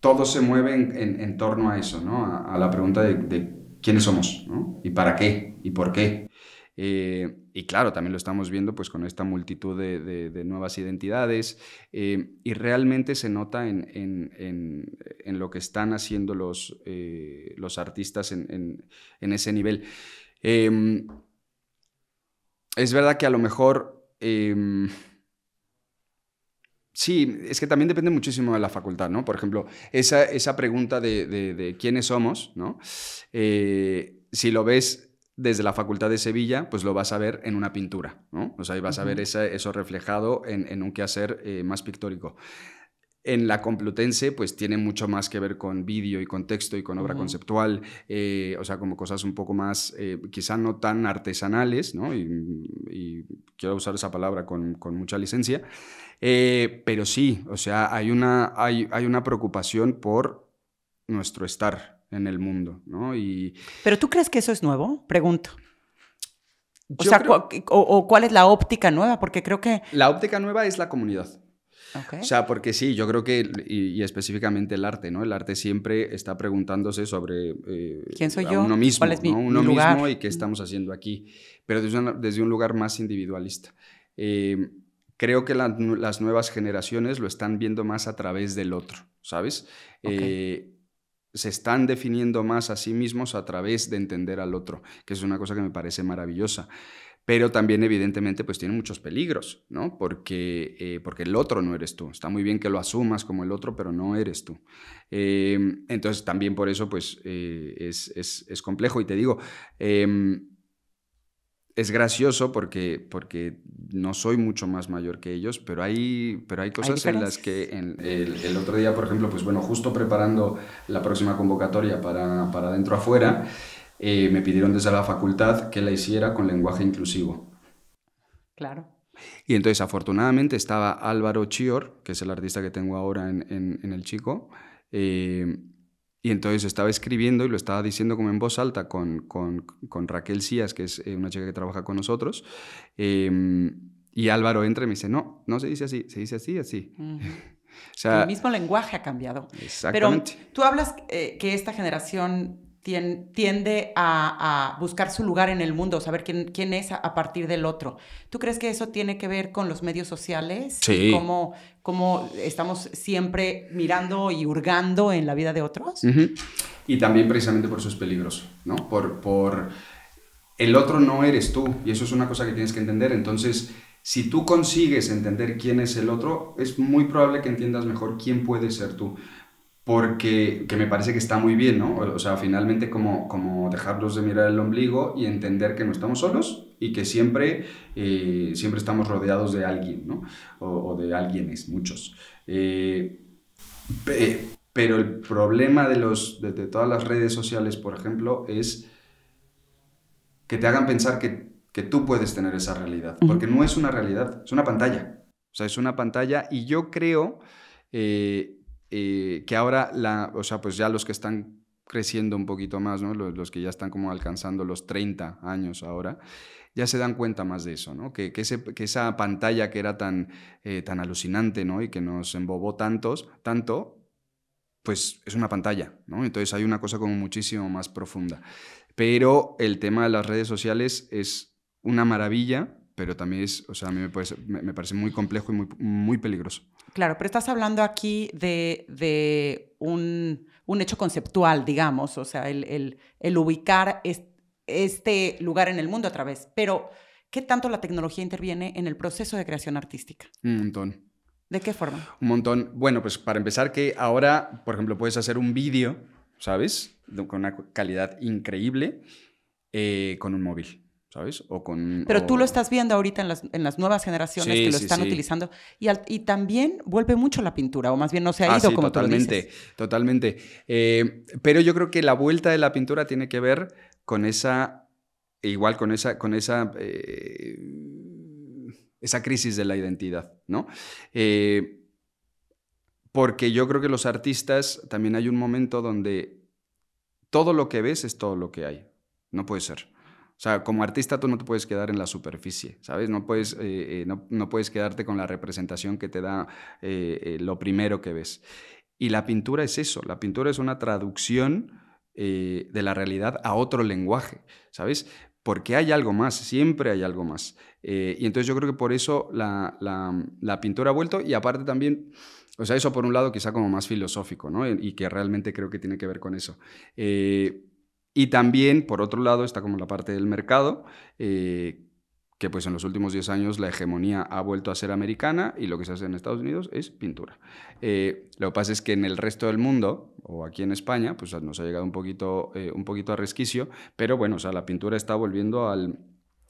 todo se mueve en, torno a eso, ¿no? a, la pregunta de, quiénes somos y para qué y por qué eh, y claro, también lo estamos viendo pues con esta multitud de, nuevas identidades eh, y realmente se nota en, lo que están haciendo los, eh, los artistas en, ese nivel. es verdad que a lo mejor... Em, sí, es que también depende muchísimo de la facultad, ¿no? Por ejemplo, esa, pregunta de, quiénes somos, ¿no? si lo ves desde la Facultad de Sevilla, pues lo vas a ver en una pintura, ¿no? O sea, ahí vas a ver eso reflejado en, un quehacer eh, más pictórico. En la Complutense, pues tiene mucho más que ver con vídeo y con texto y con obra conceptual, eh, o sea, como cosas un poco más, eh, quizá no tan artesanales, ¿no? Y, quiero usar esa palabra con, mucha licencia, pero sí, o sea, hay una, hay una preocupación por nuestro estar, en el mundo, ¿no? Y... Pero tú crees que eso es nuevo? Pregunto. O sea, o, cuál es la óptica nueva, porque creo que... La óptica nueva es la comunidad. O sea, porque sí, yo creo que, y, específicamente el arte, ¿no? El arte siempre está preguntándose sobre... Eh, ¿Quién soy yo? Uno mismo, ¿Cuál es mi, ¿no? Uno lugar? mismo y qué estamos haciendo aquí, pero desde, desde un lugar más individualista. Eh, creo que las nuevas generaciones lo están viendo más a través del otro, ¿sabes? Eh, se están definiendo más a sí mismos a través de entender al otro, que es una cosa que me parece maravillosa. Pero también, evidentemente, pues tiene muchos peligros, ¿no? Porque, eh, porque el otro no eres tú. Está muy bien que lo asumas como el otro, pero no eres tú. Em, entonces, también por eso, pues, eh, es, es, es, complejo. Y te digo, em, es gracioso porque, porque no soy mucho más mayor que ellos, pero hay, pero hay cosas en las que el, otro día, por ejemplo, pues bueno, justo preparando la próxima convocatoria para, para Dentro Afuera, eh, me pidieron desde la facultad que la hiciera con lenguaje inclusivo. Claro. Y entonces, afortunadamente, estaba Álvaro Chior, que es el artista que tengo ahora en, El Chico, eh, y entonces estaba escribiendo y lo estaba diciendo como en voz alta con, Raquel Sías, que es eh, una chica que trabaja con nosotros. Em, y Álvaro entra y me dice, no, no se dice así, se dice así, así. Mm. el mismo lenguaje ha cambiado. Exactamente. Pero tú hablas eh, que esta generación tiende a, buscar su lugar en el mundo, saber quién, es a, partir del otro. ¿Tú crees que eso tiene que ver con los medios sociales? Sí. ¿Cómo, estamos siempre mirando y hurgando en la vida de otros? Y también precisamente por sus peligros, ¿no? Por, por el otro no eres tú, y eso es una cosa que tienes que entender. Entonces, si tú consigues entender quién es el otro, es muy probable que entiendas mejor quién puede ser tú porque me parece que está muy bien, ¿no? O sea, finalmente como, como dejarlos de mirar el ombligo y entender que no estamos solos y que siempre, eh, siempre estamos rodeados de alguien, ¿no? O, de alguienes, muchos. Eh, pero el problema de, los, de, todas las redes sociales, por ejemplo, es que te hagan pensar que, tú puedes tener esa realidad, porque no es una realidad, es una pantalla. O sea, es una pantalla y yo creo... Eh, eh, que ahora, la, o sea, pues ya los que están creciendo un poquito más, los, que ya están como alcanzando los 30 años ahora, ya se dan cuenta más de eso, ¿no? que, esa pantalla que era tan, eh, tan alucinante y que nos embobó tantos, tanto, pues es una pantalla, ¿no? entonces hay una cosa como muchísimo más profunda. Pero el tema de las redes sociales es una maravilla, pero también es, o sea, a mí me, parece, me parece muy complejo y muy, muy peligroso claro, pero estás hablando aquí de, de un, hecho conceptual, digamos, o sea, el, ubicar este lugar en el mundo a través. Pero, ¿qué tanto la tecnología interviene en el proceso de creación artística? Un montón. ¿De qué forma? Un montón. Bueno, pues para empezar, que ahora, por ejemplo, puedes hacer un vídeo, ¿sabes? Con una calidad increíble eh, con un móvil. ¿sabes? Pero tú lo estás viendo ahorita en las, nuevas generaciones que lo están utilizando y, también vuelve mucho la pintura, o más bien no se ha ah, ido como totalmente, tú lo dices. Totalmente, eh, pero yo creo que la vuelta de la pintura tiene que ver con esa, igual con esa, con esa, eh, esa crisis de la identidad, ¿no? Eh, porque yo creo que los artistas también hay un momento donde todo lo que ves es todo lo que hay. No puede ser. O sea, como artista tú no te puedes quedar en la superficie, ¿sabes? No puedes, eh, eh, no, no, puedes quedarte con la representación que te da eh, lo primero que ves. Y la pintura es eso, la pintura es una traducción de la realidad a otro lenguaje, ¿sabes? Porque hay algo más, siempre hay algo más. y entonces yo creo que por eso la, la, la, pintura ha vuelto y aparte también, o sea, eso por un lado quizá como más filosófico, ¿no? Y que realmente creo que tiene que ver con eso. Eh, y también, por otro lado, está como la parte del mercado, eh, que pues en los últimos 10 años la hegemonía ha vuelto a ser americana y lo que se hace en Estados Unidos es pintura. Eh, lo que pasa es que en el resto del mundo, o aquí en España, pues nos ha llegado un poquito, eh, un poquito a resquicio, pero bueno, o sea, la pintura está volviendo al...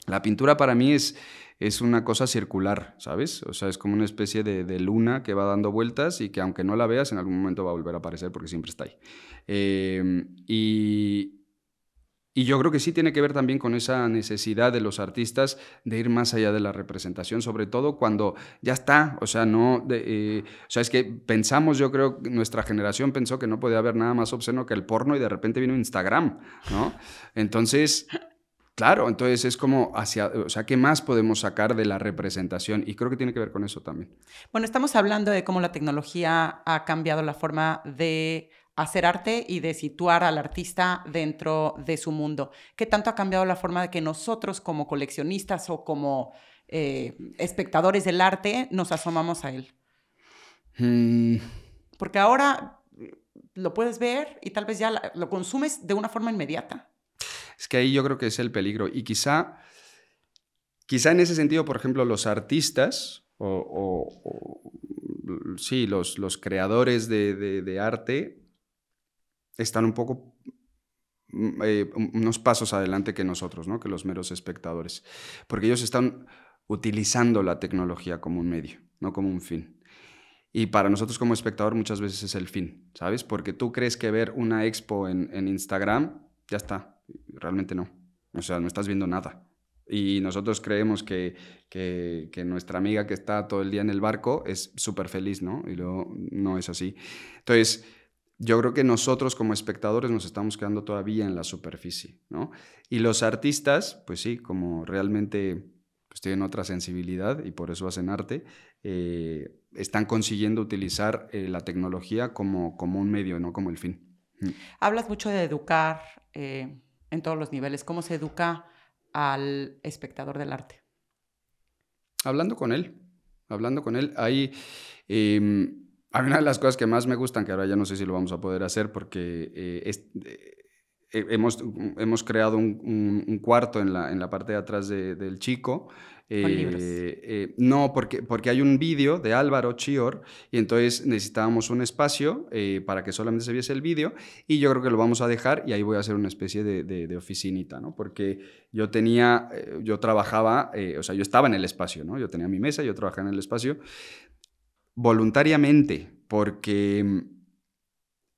La pintura para mí es, es una cosa circular, ¿sabes? O sea, es como una especie de, luna que va dando vueltas y que aunque no la veas, en algún momento va a volver a aparecer porque siempre está ahí. y, y yo creo que sí tiene que ver también con esa necesidad de los artistas de ir más allá de la representación, sobre todo cuando ya está, o sea, no, eh, es que pensamos, yo creo, nuestra generación pensó que no podía haber nada más obsceno que el porno y de repente vino Instagram, ¿no? Entonces, Claro, entonces es como hacia, o sea, ¿qué más podemos sacar de la representación? Y creo que tiene que ver con eso también. Bueno, estamos hablando de cómo la tecnología ha cambiado la forma de hacer arte y de situar al artista dentro de su mundo. ¿Qué tanto ha cambiado la forma de que nosotros como coleccionistas o como eh, espectadores del arte nos asomamos a él? Mm. Porque ahora eh, lo puedes ver y tal vez ya lo consumes de una forma inmediata. Es que ahí yo creo que es el peligro. Y quizá, quizá en ese sentido, por ejemplo, los artistas o, sí, los, los creadores de arte están un poco mm, eh, unos pasos adelante que nosotros, ¿no? que los meros espectadores, porque ellos están utilizando la tecnología como un medio, no como un fin. Y para nosotros como espectador muchas veces es el fin, ¿sabes? Porque tú crees que ver una expo en, Instagram, ya está, realmente no. O sea, no estás viendo nada. Y nosotros creemos que, que, que, nuestra amiga que está todo el día en el barco es súper feliz, ¿no? Y luego no es así. Entonces, yo creo que nosotros como espectadores nos estamos quedando todavía en la superficie, ¿no? Y los artistas, pues sí, como realmente pues tienen otra sensibilidad y por eso hacen arte, eh, están consiguiendo utilizar eh, la tecnología como, como un medio, no como el fin. Mm. Hablas mucho de educar eh, en todos los niveles. ¿Cómo se educa al espectador del arte? Hablando con él, hablando con él. Hay em, a una de las cosas que más me gustan, que ahora ya no sé si lo vamos a poder hacer porque eh, eh, eh, hemos, hemos creado un, cuarto en la, en la parte de atrás del chico. Eh, no, porque, porque hay un vídeo de Álvaro Chior y entonces necesitábamos un espacio para que solamente se viese el vídeo y yo creo que lo vamos a dejar y ahí voy a hacer una especie de, de oficinita, ¿no? Porque yo tenía, yo trabajaba, o sea, yo estaba en el espacio, ¿no? Yo tenía mi mesa, yo trabajaba en el espacio voluntariamente, porque mm,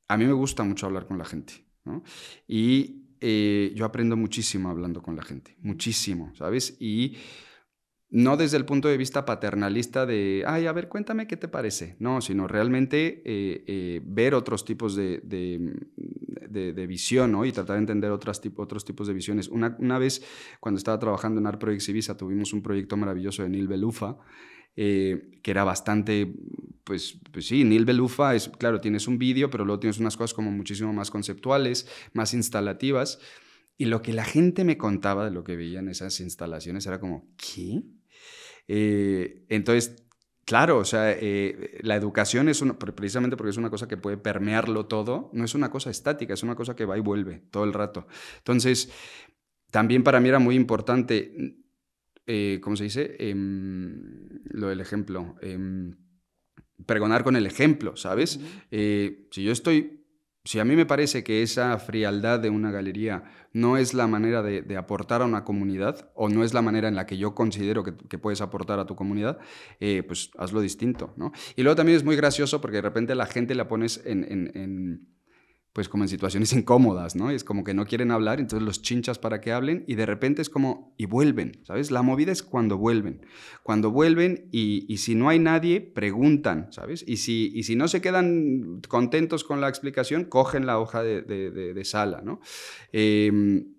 a mí me gusta mucho hablar con la gente. ¿no? Y eh, yo aprendo muchísimo hablando con la gente, muchísimo, ¿sabes? Y no desde el punto de vista paternalista de, ay, a ver, cuéntame qué te parece, no, sino realmente eh, eh, ver otros tipos mm, de, visión ¿no? y tratar de entender otras otros tipos de visiones. Una, vez, cuando estaba trabajando en Art Projects Ibiza, tuvimos un proyecto maravilloso de Neil Belufa, eh, que era bastante, pues, pues, sí, Neil Belufa, es, claro, tienes un vídeo, pero luego tienes unas cosas como muchísimo más conceptuales, más instalativas. Y lo que la gente me contaba de lo que veía en esas instalaciones era como, ¿qué? Eh, entonces, claro, o sea, eh, la educación es precisamente porque es una cosa que puede permearlo todo, no es una cosa estática, es una cosa que va y vuelve todo el rato. Entonces, también para mí era muy importante eh, ¿cómo se dice? Em, lo del ejemplo. Eh, pregonar con el ejemplo, ¿sabes? Eh, si yo estoy. Si a mí me parece que esa frialdad de una galería no es la manera de, aportar a una comunidad o no es la manera en la que yo considero que, puedes aportar a tu comunidad, eh, pues hazlo distinto, ¿no? Y luego también es muy gracioso porque de repente la gente la pones en pues como en situaciones incómodas, ¿no? es como que no quieren hablar, entonces los chinchas para que hablen y de repente es como, y vuelven, ¿sabes? La movida es cuando vuelven, cuando vuelven y, si no hay nadie, preguntan, ¿sabes? Y si, si no se quedan contentos con la explicación, cogen la hoja de, sala, ¿no? Em,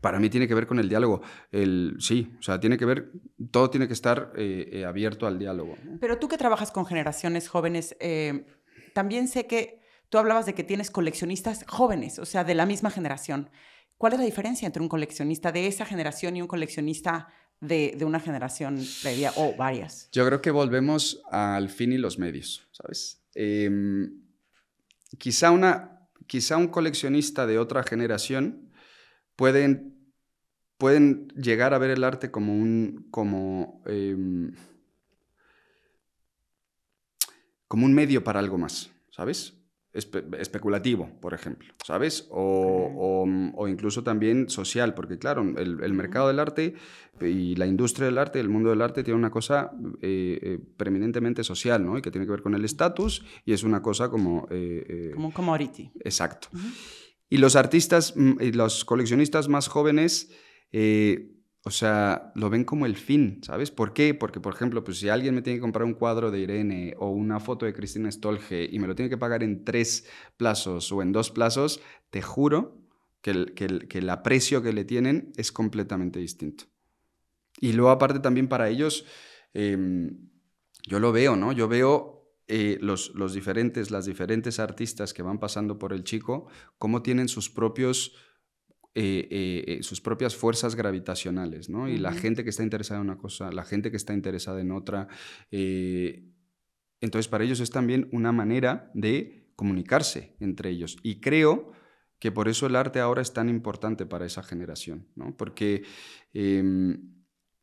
para mí tiene que ver con el diálogo. El, sí, o sea, tiene que ver, todo tiene que estar eh, eh, abierto al diálogo. Pero tú que trabajas con generaciones jóvenes, eh, también sé que Tú hablabas de que tienes coleccionistas jóvenes, o sea, de la misma generación. ¿Cuál es la diferencia entre un coleccionista de esa generación y un coleccionista de, una generación previa o varias? Yo creo que volvemos al fin y los medios, ¿sabes? Em, quizá, una, quizá un coleccionista de otra generación pueden, pueden llegar a ver el arte como un... Como, em, como un medio para algo más, ¿sabes? especulativo, por ejemplo, ¿sabes? O, incluso también social, porque claro, el, mercado del arte y la industria del arte, el mundo del arte tiene una cosa eh, eh, preeminentemente social, ¿no? Y que tiene que ver con el estatus y es una cosa como... Eh, eh, como un commodity. Exacto. Y los artistas mm, y los coleccionistas más jóvenes... Eh, o sea, lo ven como el fin, ¿sabes? ¿Por qué? Porque, por ejemplo, pues si alguien me tiene que comprar un cuadro de Irene o una foto de Cristina Stolge y me lo tiene que pagar en tres plazos o en dos plazos, te juro que el, que aprecio que le tienen es completamente distinto. Y luego, aparte, también para ellos, em, yo lo veo, ¿no? Yo veo eh, los, los diferentes, las diferentes artistas que van pasando por el chico, cómo tienen sus propios eh, eh, eh, sus propias fuerzas gravitacionales, ¿no? Y la gente que está interesada en una cosa, la gente que está interesada en otra. entonces, para ellos es también una manera de comunicarse entre ellos. Y creo que por eso el arte ahora es tan importante para esa generación, Porque em,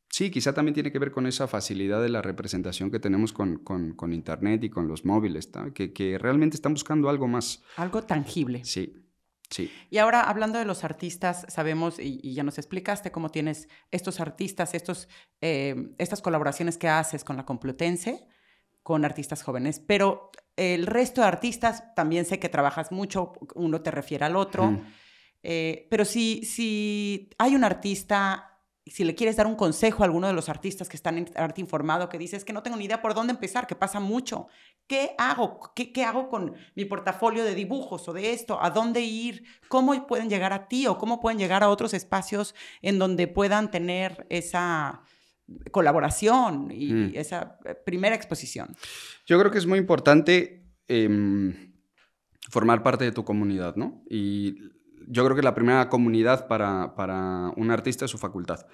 sí, quizá también tiene que ver con esa facilidad de la representación que tenemos con, Internet y con los móviles, que, que realmente están buscando algo más. Algo tangible. Sí. Y ahora, hablando de los artistas, sabemos, y, ya nos explicaste cómo tienes estos artistas, estos, eh, estas colaboraciones que haces con la Complutense, con artistas jóvenes, pero el resto de artistas, también sé que trabajas mucho, uno te refiere al otro, eh, pero si, si hay un artista si le quieres dar un consejo a alguno de los artistas que están en arte informado, que dices que no tengo ni idea por dónde empezar, que pasa mucho, ¿qué hago? ¿Qué, hago con mi portafolio de dibujos o de esto? ¿A dónde ir? ¿Cómo pueden llegar a ti o cómo pueden llegar a otros espacios en donde puedan tener esa colaboración y mm. esa eh, primera exposición? Yo creo que es muy importante em, formar parte de tu comunidad, ¿no? yo creo que la primera comunidad para, para un artista es su facultad.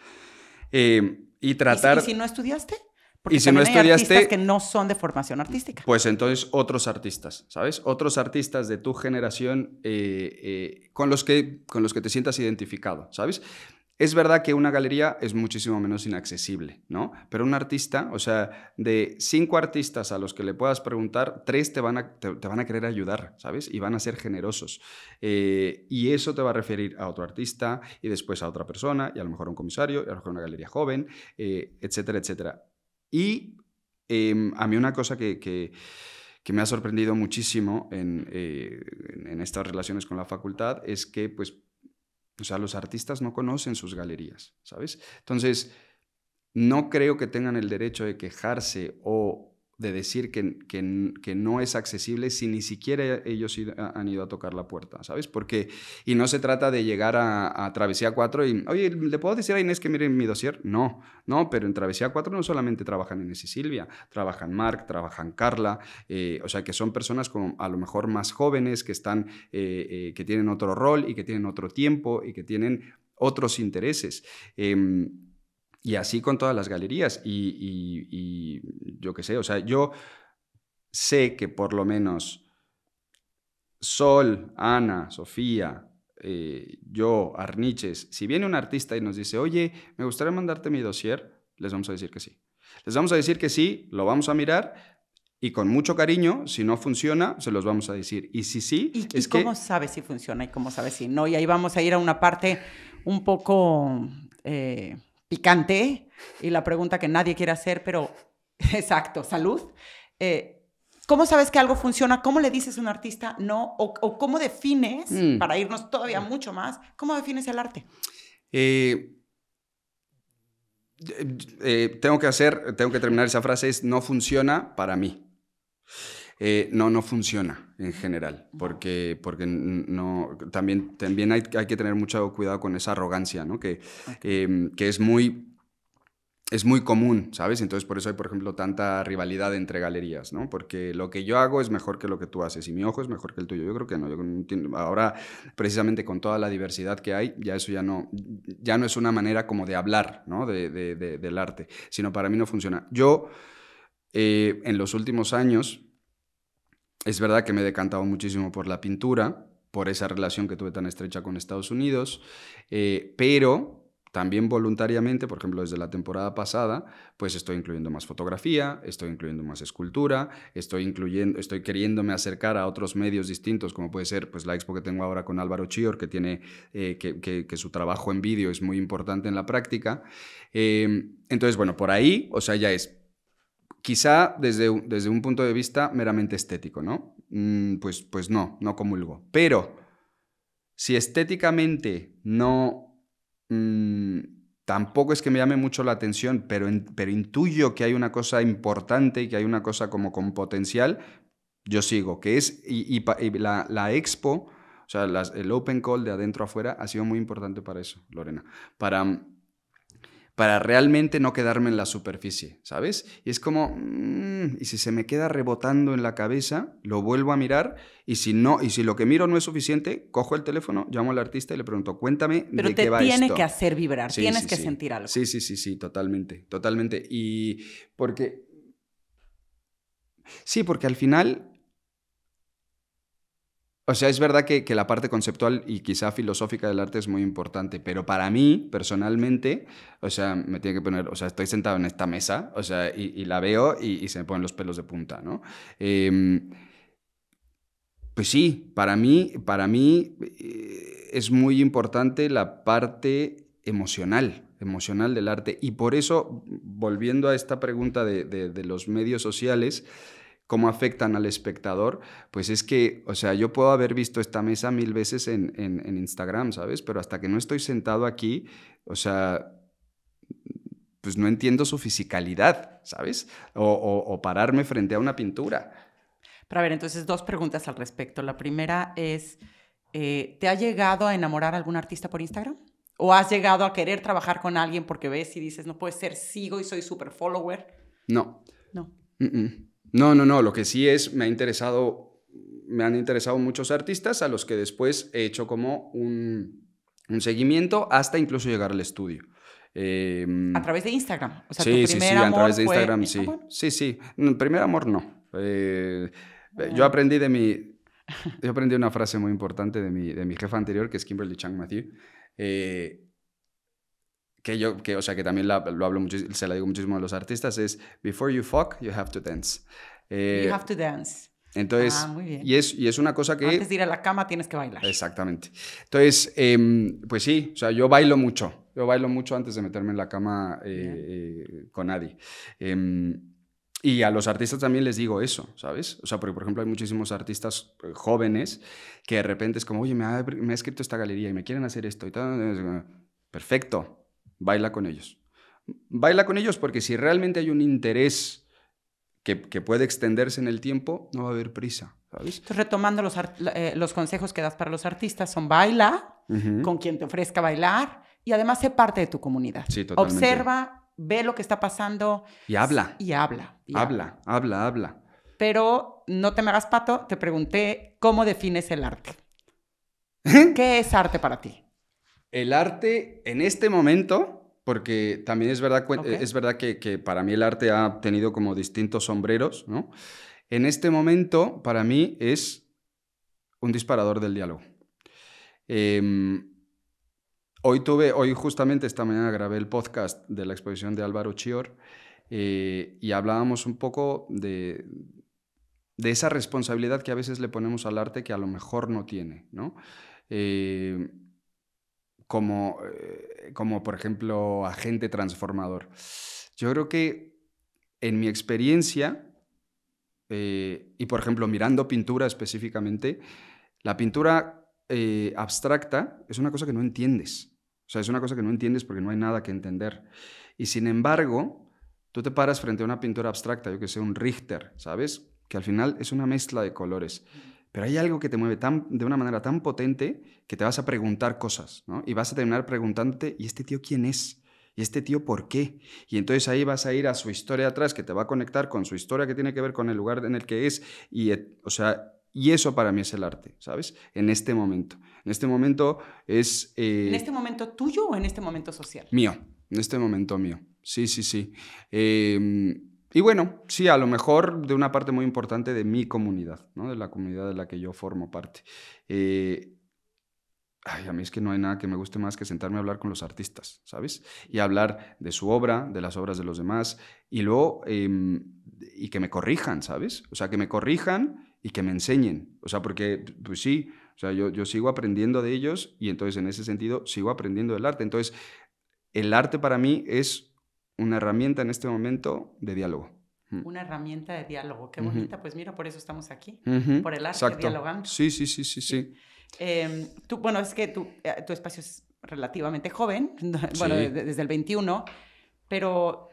Eh, y tratar... ¿Y si, no estudiaste? Porque y si no estudiaste, hay artistas que no son de formación artística. Pues entonces otros artistas, ¿sabes? Otros artistas de tu generación eh, eh, con, los que, con los que te sientas identificado, ¿sabes? Es verdad que una galería es muchísimo menos inaccesible, ¿no? Pero un artista, o sea, de cinco artistas a los que le puedas preguntar, tres te van a, te, van a querer ayudar, ¿sabes? Y van a ser generosos. Eh, y eso te va a referir a otro artista y después a otra persona y a lo mejor a un comisario y a lo mejor a una galería joven, eh, etcétera, etcétera. Y em, a mí una cosa que, me ha sorprendido muchísimo eh, en, en, estas relaciones con la facultad es que pues, o sea, los artistas no conocen sus galerías, ¿sabes? Entonces, no creo que tengan el derecho de quejarse o de decir que, que, no es accesible si ni siquiera ellos han ido a tocar la puerta, ¿sabes? Porque, y no se trata de llegar a, Travesía 4 y, oye, ¿le puedo decir a Inés que miren mi dossier? No, no, pero en Travesía 4 no solamente trabajan Inés y Silvia, trabajan Mark, trabajan Carla, eh, o sea, que son personas a lo mejor más jóvenes, que están, eh, eh, que tienen otro rol y que tienen otro tiempo y que tienen otros intereses. Em, y así con todas las galerías. Y, yo qué sé, o sea, yo sé que por lo menos Sol, Ana, Sofía, eh, yo, Arniches, si viene un artista y nos dice, oye, me gustaría mandarte mi dossier, les vamos a decir que sí. Les vamos a decir que sí, lo vamos a mirar y con mucho cariño, si no funciona, se los vamos a decir. Y si sí, es ¿y cómo sabes si funciona y cómo sabes si no? Y ahí vamos a ir a una parte un poco... Eh, picante y la pregunta que nadie quiere hacer, pero exacto, salud. Eh, ¿Cómo sabes que algo funciona? ¿Cómo le dices a un artista no? ¿O, cómo defines, mm. para irnos todavía mm. mucho más, cómo defines el arte? Eh, eh, tengo que hacer, tengo que terminar esa frase, es no funciona para mí. Eh, no, no funciona en general, porque, porque no, también, también hay, que tener mucho cuidado con esa arrogancia, ¿no? que, que es muy es muy común, ¿sabes? Entonces por eso hay, por ejemplo, tanta rivalidad entre galerías, ¿no? Porque lo que yo hago es mejor que lo que tú haces y mi ojo es mejor que el tuyo. Yo creo que no. ahora, precisamente con toda la diversidad que hay, ya eso ya no, ya no es una manera como de hablar, del arte, sino para mí no funciona. Yo, eh, en los últimos años, es verdad que me he decantado muchísimo por la pintura, por esa relación que tuve tan estrecha con Estados Unidos, eh, pero también voluntariamente, por ejemplo, desde la temporada pasada, pues estoy incluyendo más fotografía, estoy incluyendo más escultura, estoy incluyendo, estoy queriéndome acercar a otros medios distintos, como puede ser pues la expo que tengo ahora con Álvaro Chior, que tiene eh, que, su trabajo en vídeo es muy importante en la práctica. Eh, entonces, bueno, por ahí, o sea, ya es Quizá desde, desde un punto de vista meramente estético, ¿no? Mm, pues, pues no, no comulgo. Pero si estéticamente no... Mm, tampoco es que me llame mucho la atención, pero, pero intuyo que hay una cosa importante y que hay una cosa como con potencial, yo sigo, que es, y, la, expo, o sea, el open call de adentro afuera ha sido muy importante para eso, Lorena, para para realmente no quedarme en la superficie, ¿sabes? Y es como, mm, y si se me queda rebotando en la cabeza, lo vuelvo a mirar y si no, y si lo que miro no es suficiente, cojo el teléfono, llamo al artista y le pregunto, cuéntame Pero de qué va esto. Pero te tiene que hacer vibrar, tienes que sentir algo. Sí, sí, sí, sí, totalmente, totalmente. Y porque... Sí, porque al final o sea, es verdad que, la parte conceptual y quizá filosófica del arte es muy importante, pero para mí, personalmente, o sea, me tiene que poner, o sea, estoy sentado en esta mesa, o sea, y, la veo y, se me ponen los pelos de punta, ¿no? Em, pues sí, para mí, para mí eh, es muy importante la parte emocional, emocional del arte. Y por eso, volviendo a esta pregunta de los medios sociales, cómo afectan al espectador, pues es que, o sea, yo puedo haber visto esta mesa mil veces en, Instagram, ¿sabes? Pero hasta que no estoy sentado aquí, o sea, pues no entiendo su fisicalidad, ¿sabes? O, pararme frente a una pintura. Pero ver, entonces dos preguntas al respecto. La primera es, eh, ¿te ha llegado a enamorar algún artista por Instagram? ¿O has llegado a querer trabajar con alguien porque ves y dices, no puede ser, sigo y soy súper follower? No. No. Mm no, no, no. Lo que sí es, me ha interesado, me han interesado muchos artistas a los que después he hecho como un, seguimiento hasta incluso llegar al estudio. Em, a través de Instagram. sí, sí, sí, a través de Instagram, sí. Sí, sí. Primer amor no. Eh, yo ah. aprendí de mi. Yo aprendí una frase muy importante de mi, de mi jefa anterior, que es Kimberly Chang Matthew. Eh, que yo, o sea, que también lo hablo se la digo muchísimo a los artistas, es before you fuck, you have to dance. Eh, you have to dance. Entonces, ah, muy bien. Y, es, y es una cosa que... Antes de ir a la cama tienes que bailar. Exactamente. Entonces, em, pues sí, o sea, yo bailo mucho. Yo bailo mucho antes de meterme en la cama eh, eh, con nadie. Em, y a los artistas también les digo eso, ¿sabes? O sea, porque por ejemplo hay muchísimos artistas jóvenes que de repente es como, oye, me ha, me ha escrito esta galería y me quieren hacer esto y tal. Perfecto, baila con ellos. Baila con ellos porque si realmente hay un interés que, que puede extenderse en el tiempo, no va a haber prisa. retomando los, eh, los consejos que das para los artistas, son baila con quien te ofrezca bailar y además sé parte de tu comunidad. Observa, ve lo que está pasando. Y habla. Y habla. Y habla, habla, habla, habla. Pero no te me hagas pato, te pregunté cómo defines el arte. ¿Eh? ¿Qué es arte para ti? El arte en este momento, porque también es verdad, es verdad que, para mí el arte ha tenido como distintos sombreros, ¿no? En este momento, para mí, es un disparador del diálogo. Em, hoy tuve, hoy justamente esta mañana grabé el podcast de la exposición de Álvaro Chior eh, y hablábamos un poco de, de esa responsabilidad que a veces le ponemos al arte que a lo mejor no tiene, ¿no? Em, eh, como, por ejemplo agente transformador? Yo creo que en mi experiencia, eh, y por ejemplo mirando pintura específicamente, la pintura eh, abstracta es una cosa que no entiendes. O sea, es una cosa que no entiendes porque no hay nada que entender. Y sin embargo, tú te paras frente a una pintura abstracta, yo que sé, un Richter, ¿sabes? Que al final es una mezcla de colores. Pero hay algo que te mueve tan, de una manera tan potente que te vas a preguntar cosas, ¿no? Y vas a terminar preguntándote, ¿y este tío quién es? ¿Y este tío por qué? Y entonces ahí vas a ir a su historia atrás, que te va a conectar con su historia que tiene que ver con el lugar en el que es. Y, o sea, y eso para mí es el arte, ¿sabes? En este momento. En este momento es... Eh, ¿En este momento tuyo o en este momento social? Mío, en este momento mío. Sí, sí, sí. Eh, y bueno, sí, a lo mejor de una parte muy importante de mi comunidad, ¿no? de la comunidad de la que yo formo parte. Eh, a mí es que no hay nada que me guste más que sentarme a hablar con los artistas, ¿sabes? Y hablar de su obra, de las obras de los demás, y luego, em, y que me corrijan, ¿sabes? O sea, que me corrijan y que me enseñen. O sea, porque, pues sí, o sea, yo, yo sigo aprendiendo de ellos y entonces en ese sentido sigo aprendiendo del arte. Entonces, el arte para mí es una herramienta en este momento de diálogo mm. una herramienta de diálogo. Qué bonita, pues mira, por eso estamos aquí, por el arte dialogando. Sí, sí, sí, sí, sí. Em, tú, bueno, es que eh, tu, espacio es relativamente joven, bueno, desde, el 21, pero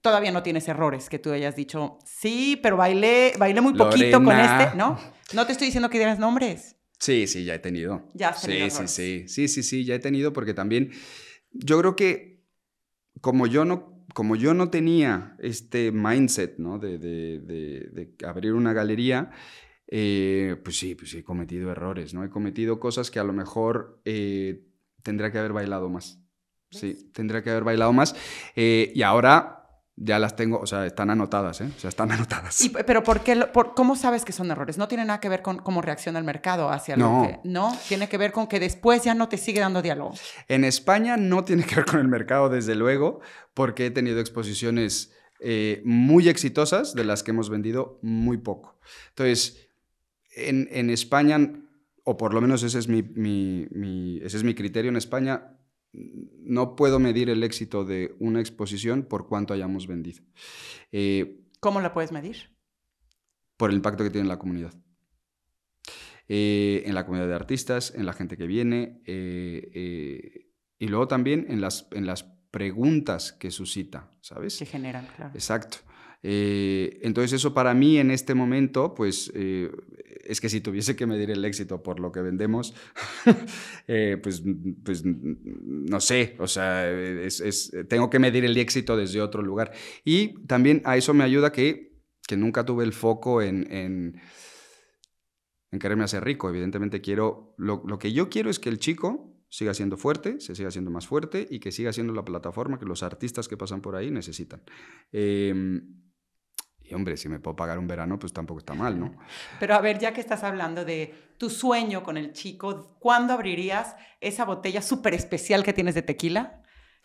todavía no tienes errores que tú hayas dicho, sí, pero bailé, bailé muy poquito con este, ¿no? No te estoy diciendo que digas nombres. Sí, sí, ya he tenido. Ya has tenido sí, sí, sí, sí, sí, sí, ya he tenido porque también yo creo que como yo no como yo no tenía este mindset ¿no? de, abrir una galería, eh, pues sí, pues he cometido errores, ¿no? He cometido cosas que a lo mejor eh, tendría que haber bailado más. Sí, tendría que haber bailado más. Eh, y ahora ya las tengo, o sea, están anotadas, ¿eh? O sea, están anotadas. pero por qué, ¿cómo sabes que son errores? No tiene nada que ver con cómo reacciona el mercado hacia lo que... No, tiene que ver con que después ya no te sigue dando diálogo. En España no tiene que ver con el mercado, desde luego, porque he tenido exposiciones eh, muy exitosas de las que hemos vendido muy poco. Entonces, en, España, o por lo menos ese es mi, mi, ese es mi criterio en España, no puedo medir el éxito de una exposición por cuánto hayamos vendido. Eh, ¿Cómo la puedes medir? Por el impacto que tiene en la comunidad. Eh, en la comunidad de artistas, en la gente que viene, eh, y luego también en las, en las preguntas que suscita, ¿sabes? Que generan, claro. Exacto. entonces eso para mí en este momento, pues es que si tuviese que medir el éxito por lo que vendemos, eh, pues, pues no sé, o sea, tengo que medir el éxito desde otro lugar. Y también a eso me ayuda que, que nunca tuve el foco en, en, quererme hacer rico. Evidentemente quiero, lo, que yo quiero es que el chico siga siendo fuerte, se siga siendo más fuerte y que siga siendo la plataforma que los artistas que pasan por ahí necesitan. Em, hombre, si me puedo pagar un verano, pues tampoco está mal, ¿no? Pero a ver, ya que estás hablando de tu sueño con el chico, ¿cuándo abrirías esa botella súper especial que tienes de tequila?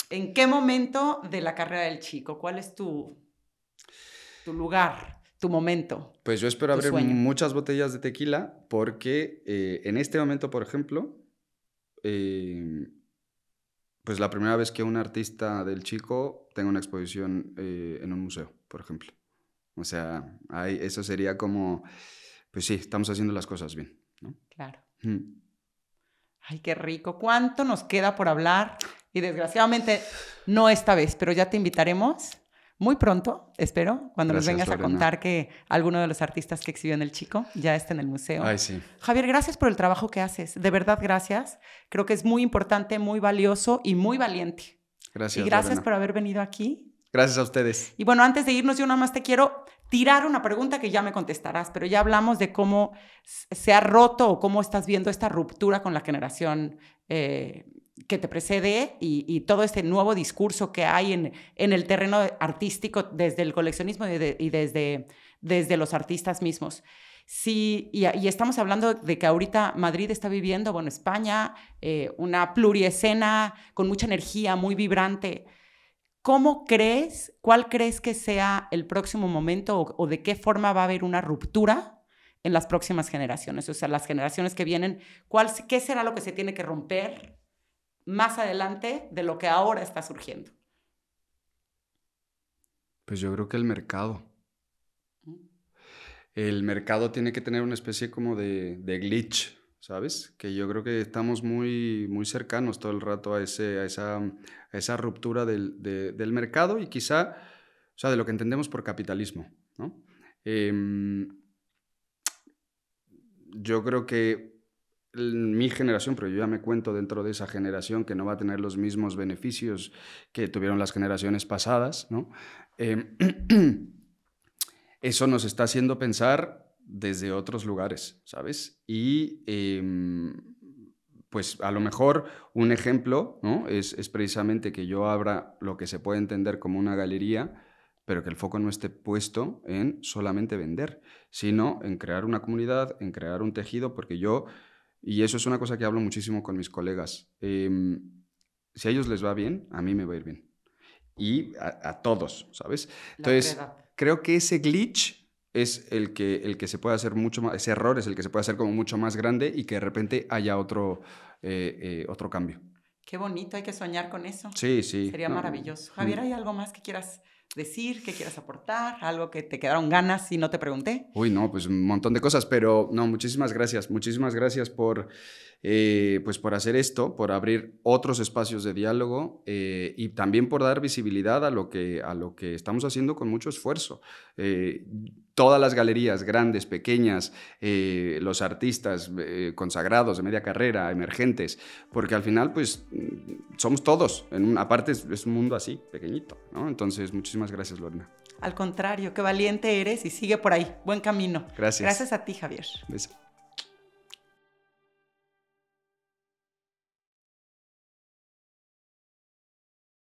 ¿En qué momento de la carrera del chico? ¿Cuál es tu, tu lugar, tu momento? Pues yo espero abrir muchas botellas de tequila porque eh, en este momento, por ejemplo, eh, pues la primera vez que un artista del chico tenga una exposición eh, en un museo, por ejemplo. O sea, eso sería como, pues sí, estamos haciendo las cosas bien. Claro. Mm. Ay, qué rico. ¿Cuánto nos queda por hablar? Y desgraciadamente, no esta vez, pero ya te invitaremos muy pronto, espero, cuando nos vengas a contar que alguno de los artistas que exhibió en el Chico ya está en el museo. Ay, sí. Javier, gracias por el trabajo que haces. De verdad, gracias. Creo que es muy importante, muy valioso y muy valiente. Gracias. Y gracias por haber venido aquí Gracias a ustedes. Y bueno, antes de irnos, yo nada más te quiero tirar una pregunta que ya me contestarás, pero ya hablamos de cómo se ha roto o cómo estás viendo esta ruptura con la generación eh, que te precede y, todo este nuevo discurso que hay en, en el terreno artístico desde el coleccionismo y, desde, desde los artistas mismos. Sí, y, estamos hablando de que ahorita Madrid está viviendo, bueno, España, eh, una pluriescena con mucha energía, muy vibrante. ¿Cómo crees, cuál crees que sea el próximo momento o, de qué forma va a haber una ruptura en las próximas generaciones? O sea, las generaciones que vienen, ¿cuál, ¿qué será lo que se tiene que romper más adelante de lo que ahora está surgiendo? Pues yo creo que el mercado. El mercado tiene que tener una especie como de, de glitch, ¿sabes? Que yo creo que estamos muy, muy cercanos todo el rato a, esa, ruptura del, mercado y quizá, o sea, de lo que entendemos por capitalismo, em, yo creo que mi generación, pero yo ya me cuento dentro de esa generación que no va a tener los mismos beneficios que tuvieron las generaciones pasadas, em, eso nos está haciendo pensar desde otros lugares, ¿sabes? Y em, pues a lo mejor un ejemplo ¿no? es, precisamente que yo abra lo que se puede entender como una galería, pero que el foco no esté puesto en solamente vender, sino en crear una comunidad, en crear un tejido, porque yo, y eso es una cosa que hablo muchísimo con mis colegas, em, si a ellos les va bien, a mí me va a ir bien. Y a todos, ¿sabes? Entonces, creo que ese glitch es el que, el que se puede hacer mucho más, ese error es el que se puede hacer como mucho más grande y que de repente haya otro, eh, eh, otro cambio. Qué bonito, hay que soñar con eso. Sí, sí. Sería maravilloso. Javier, mm. ¿hay algo más que quieras decir, que quieras aportar, algo que te quedaron ganas y no te pregunté? Uy, no, pues un montón de cosas, pero no, muchísimas gracias, muchísimas gracias por eh, pues por hacer esto, por abrir otros espacios de diálogo eh, y también por dar visibilidad a lo que, a lo que estamos haciendo con mucho esfuerzo. Eh, todas las galerías, grandes, pequeñas, los artistas consagrados de media carrera, emergentes, porque al final pues somos todos, en aparte es, un mundo así, pequeñito, Entonces muchísimas gracias Lorena. Al contrario, qué valiente eres y sigue por ahí. Buen camino. Gracias. Gracias a ti, Javier. Beso.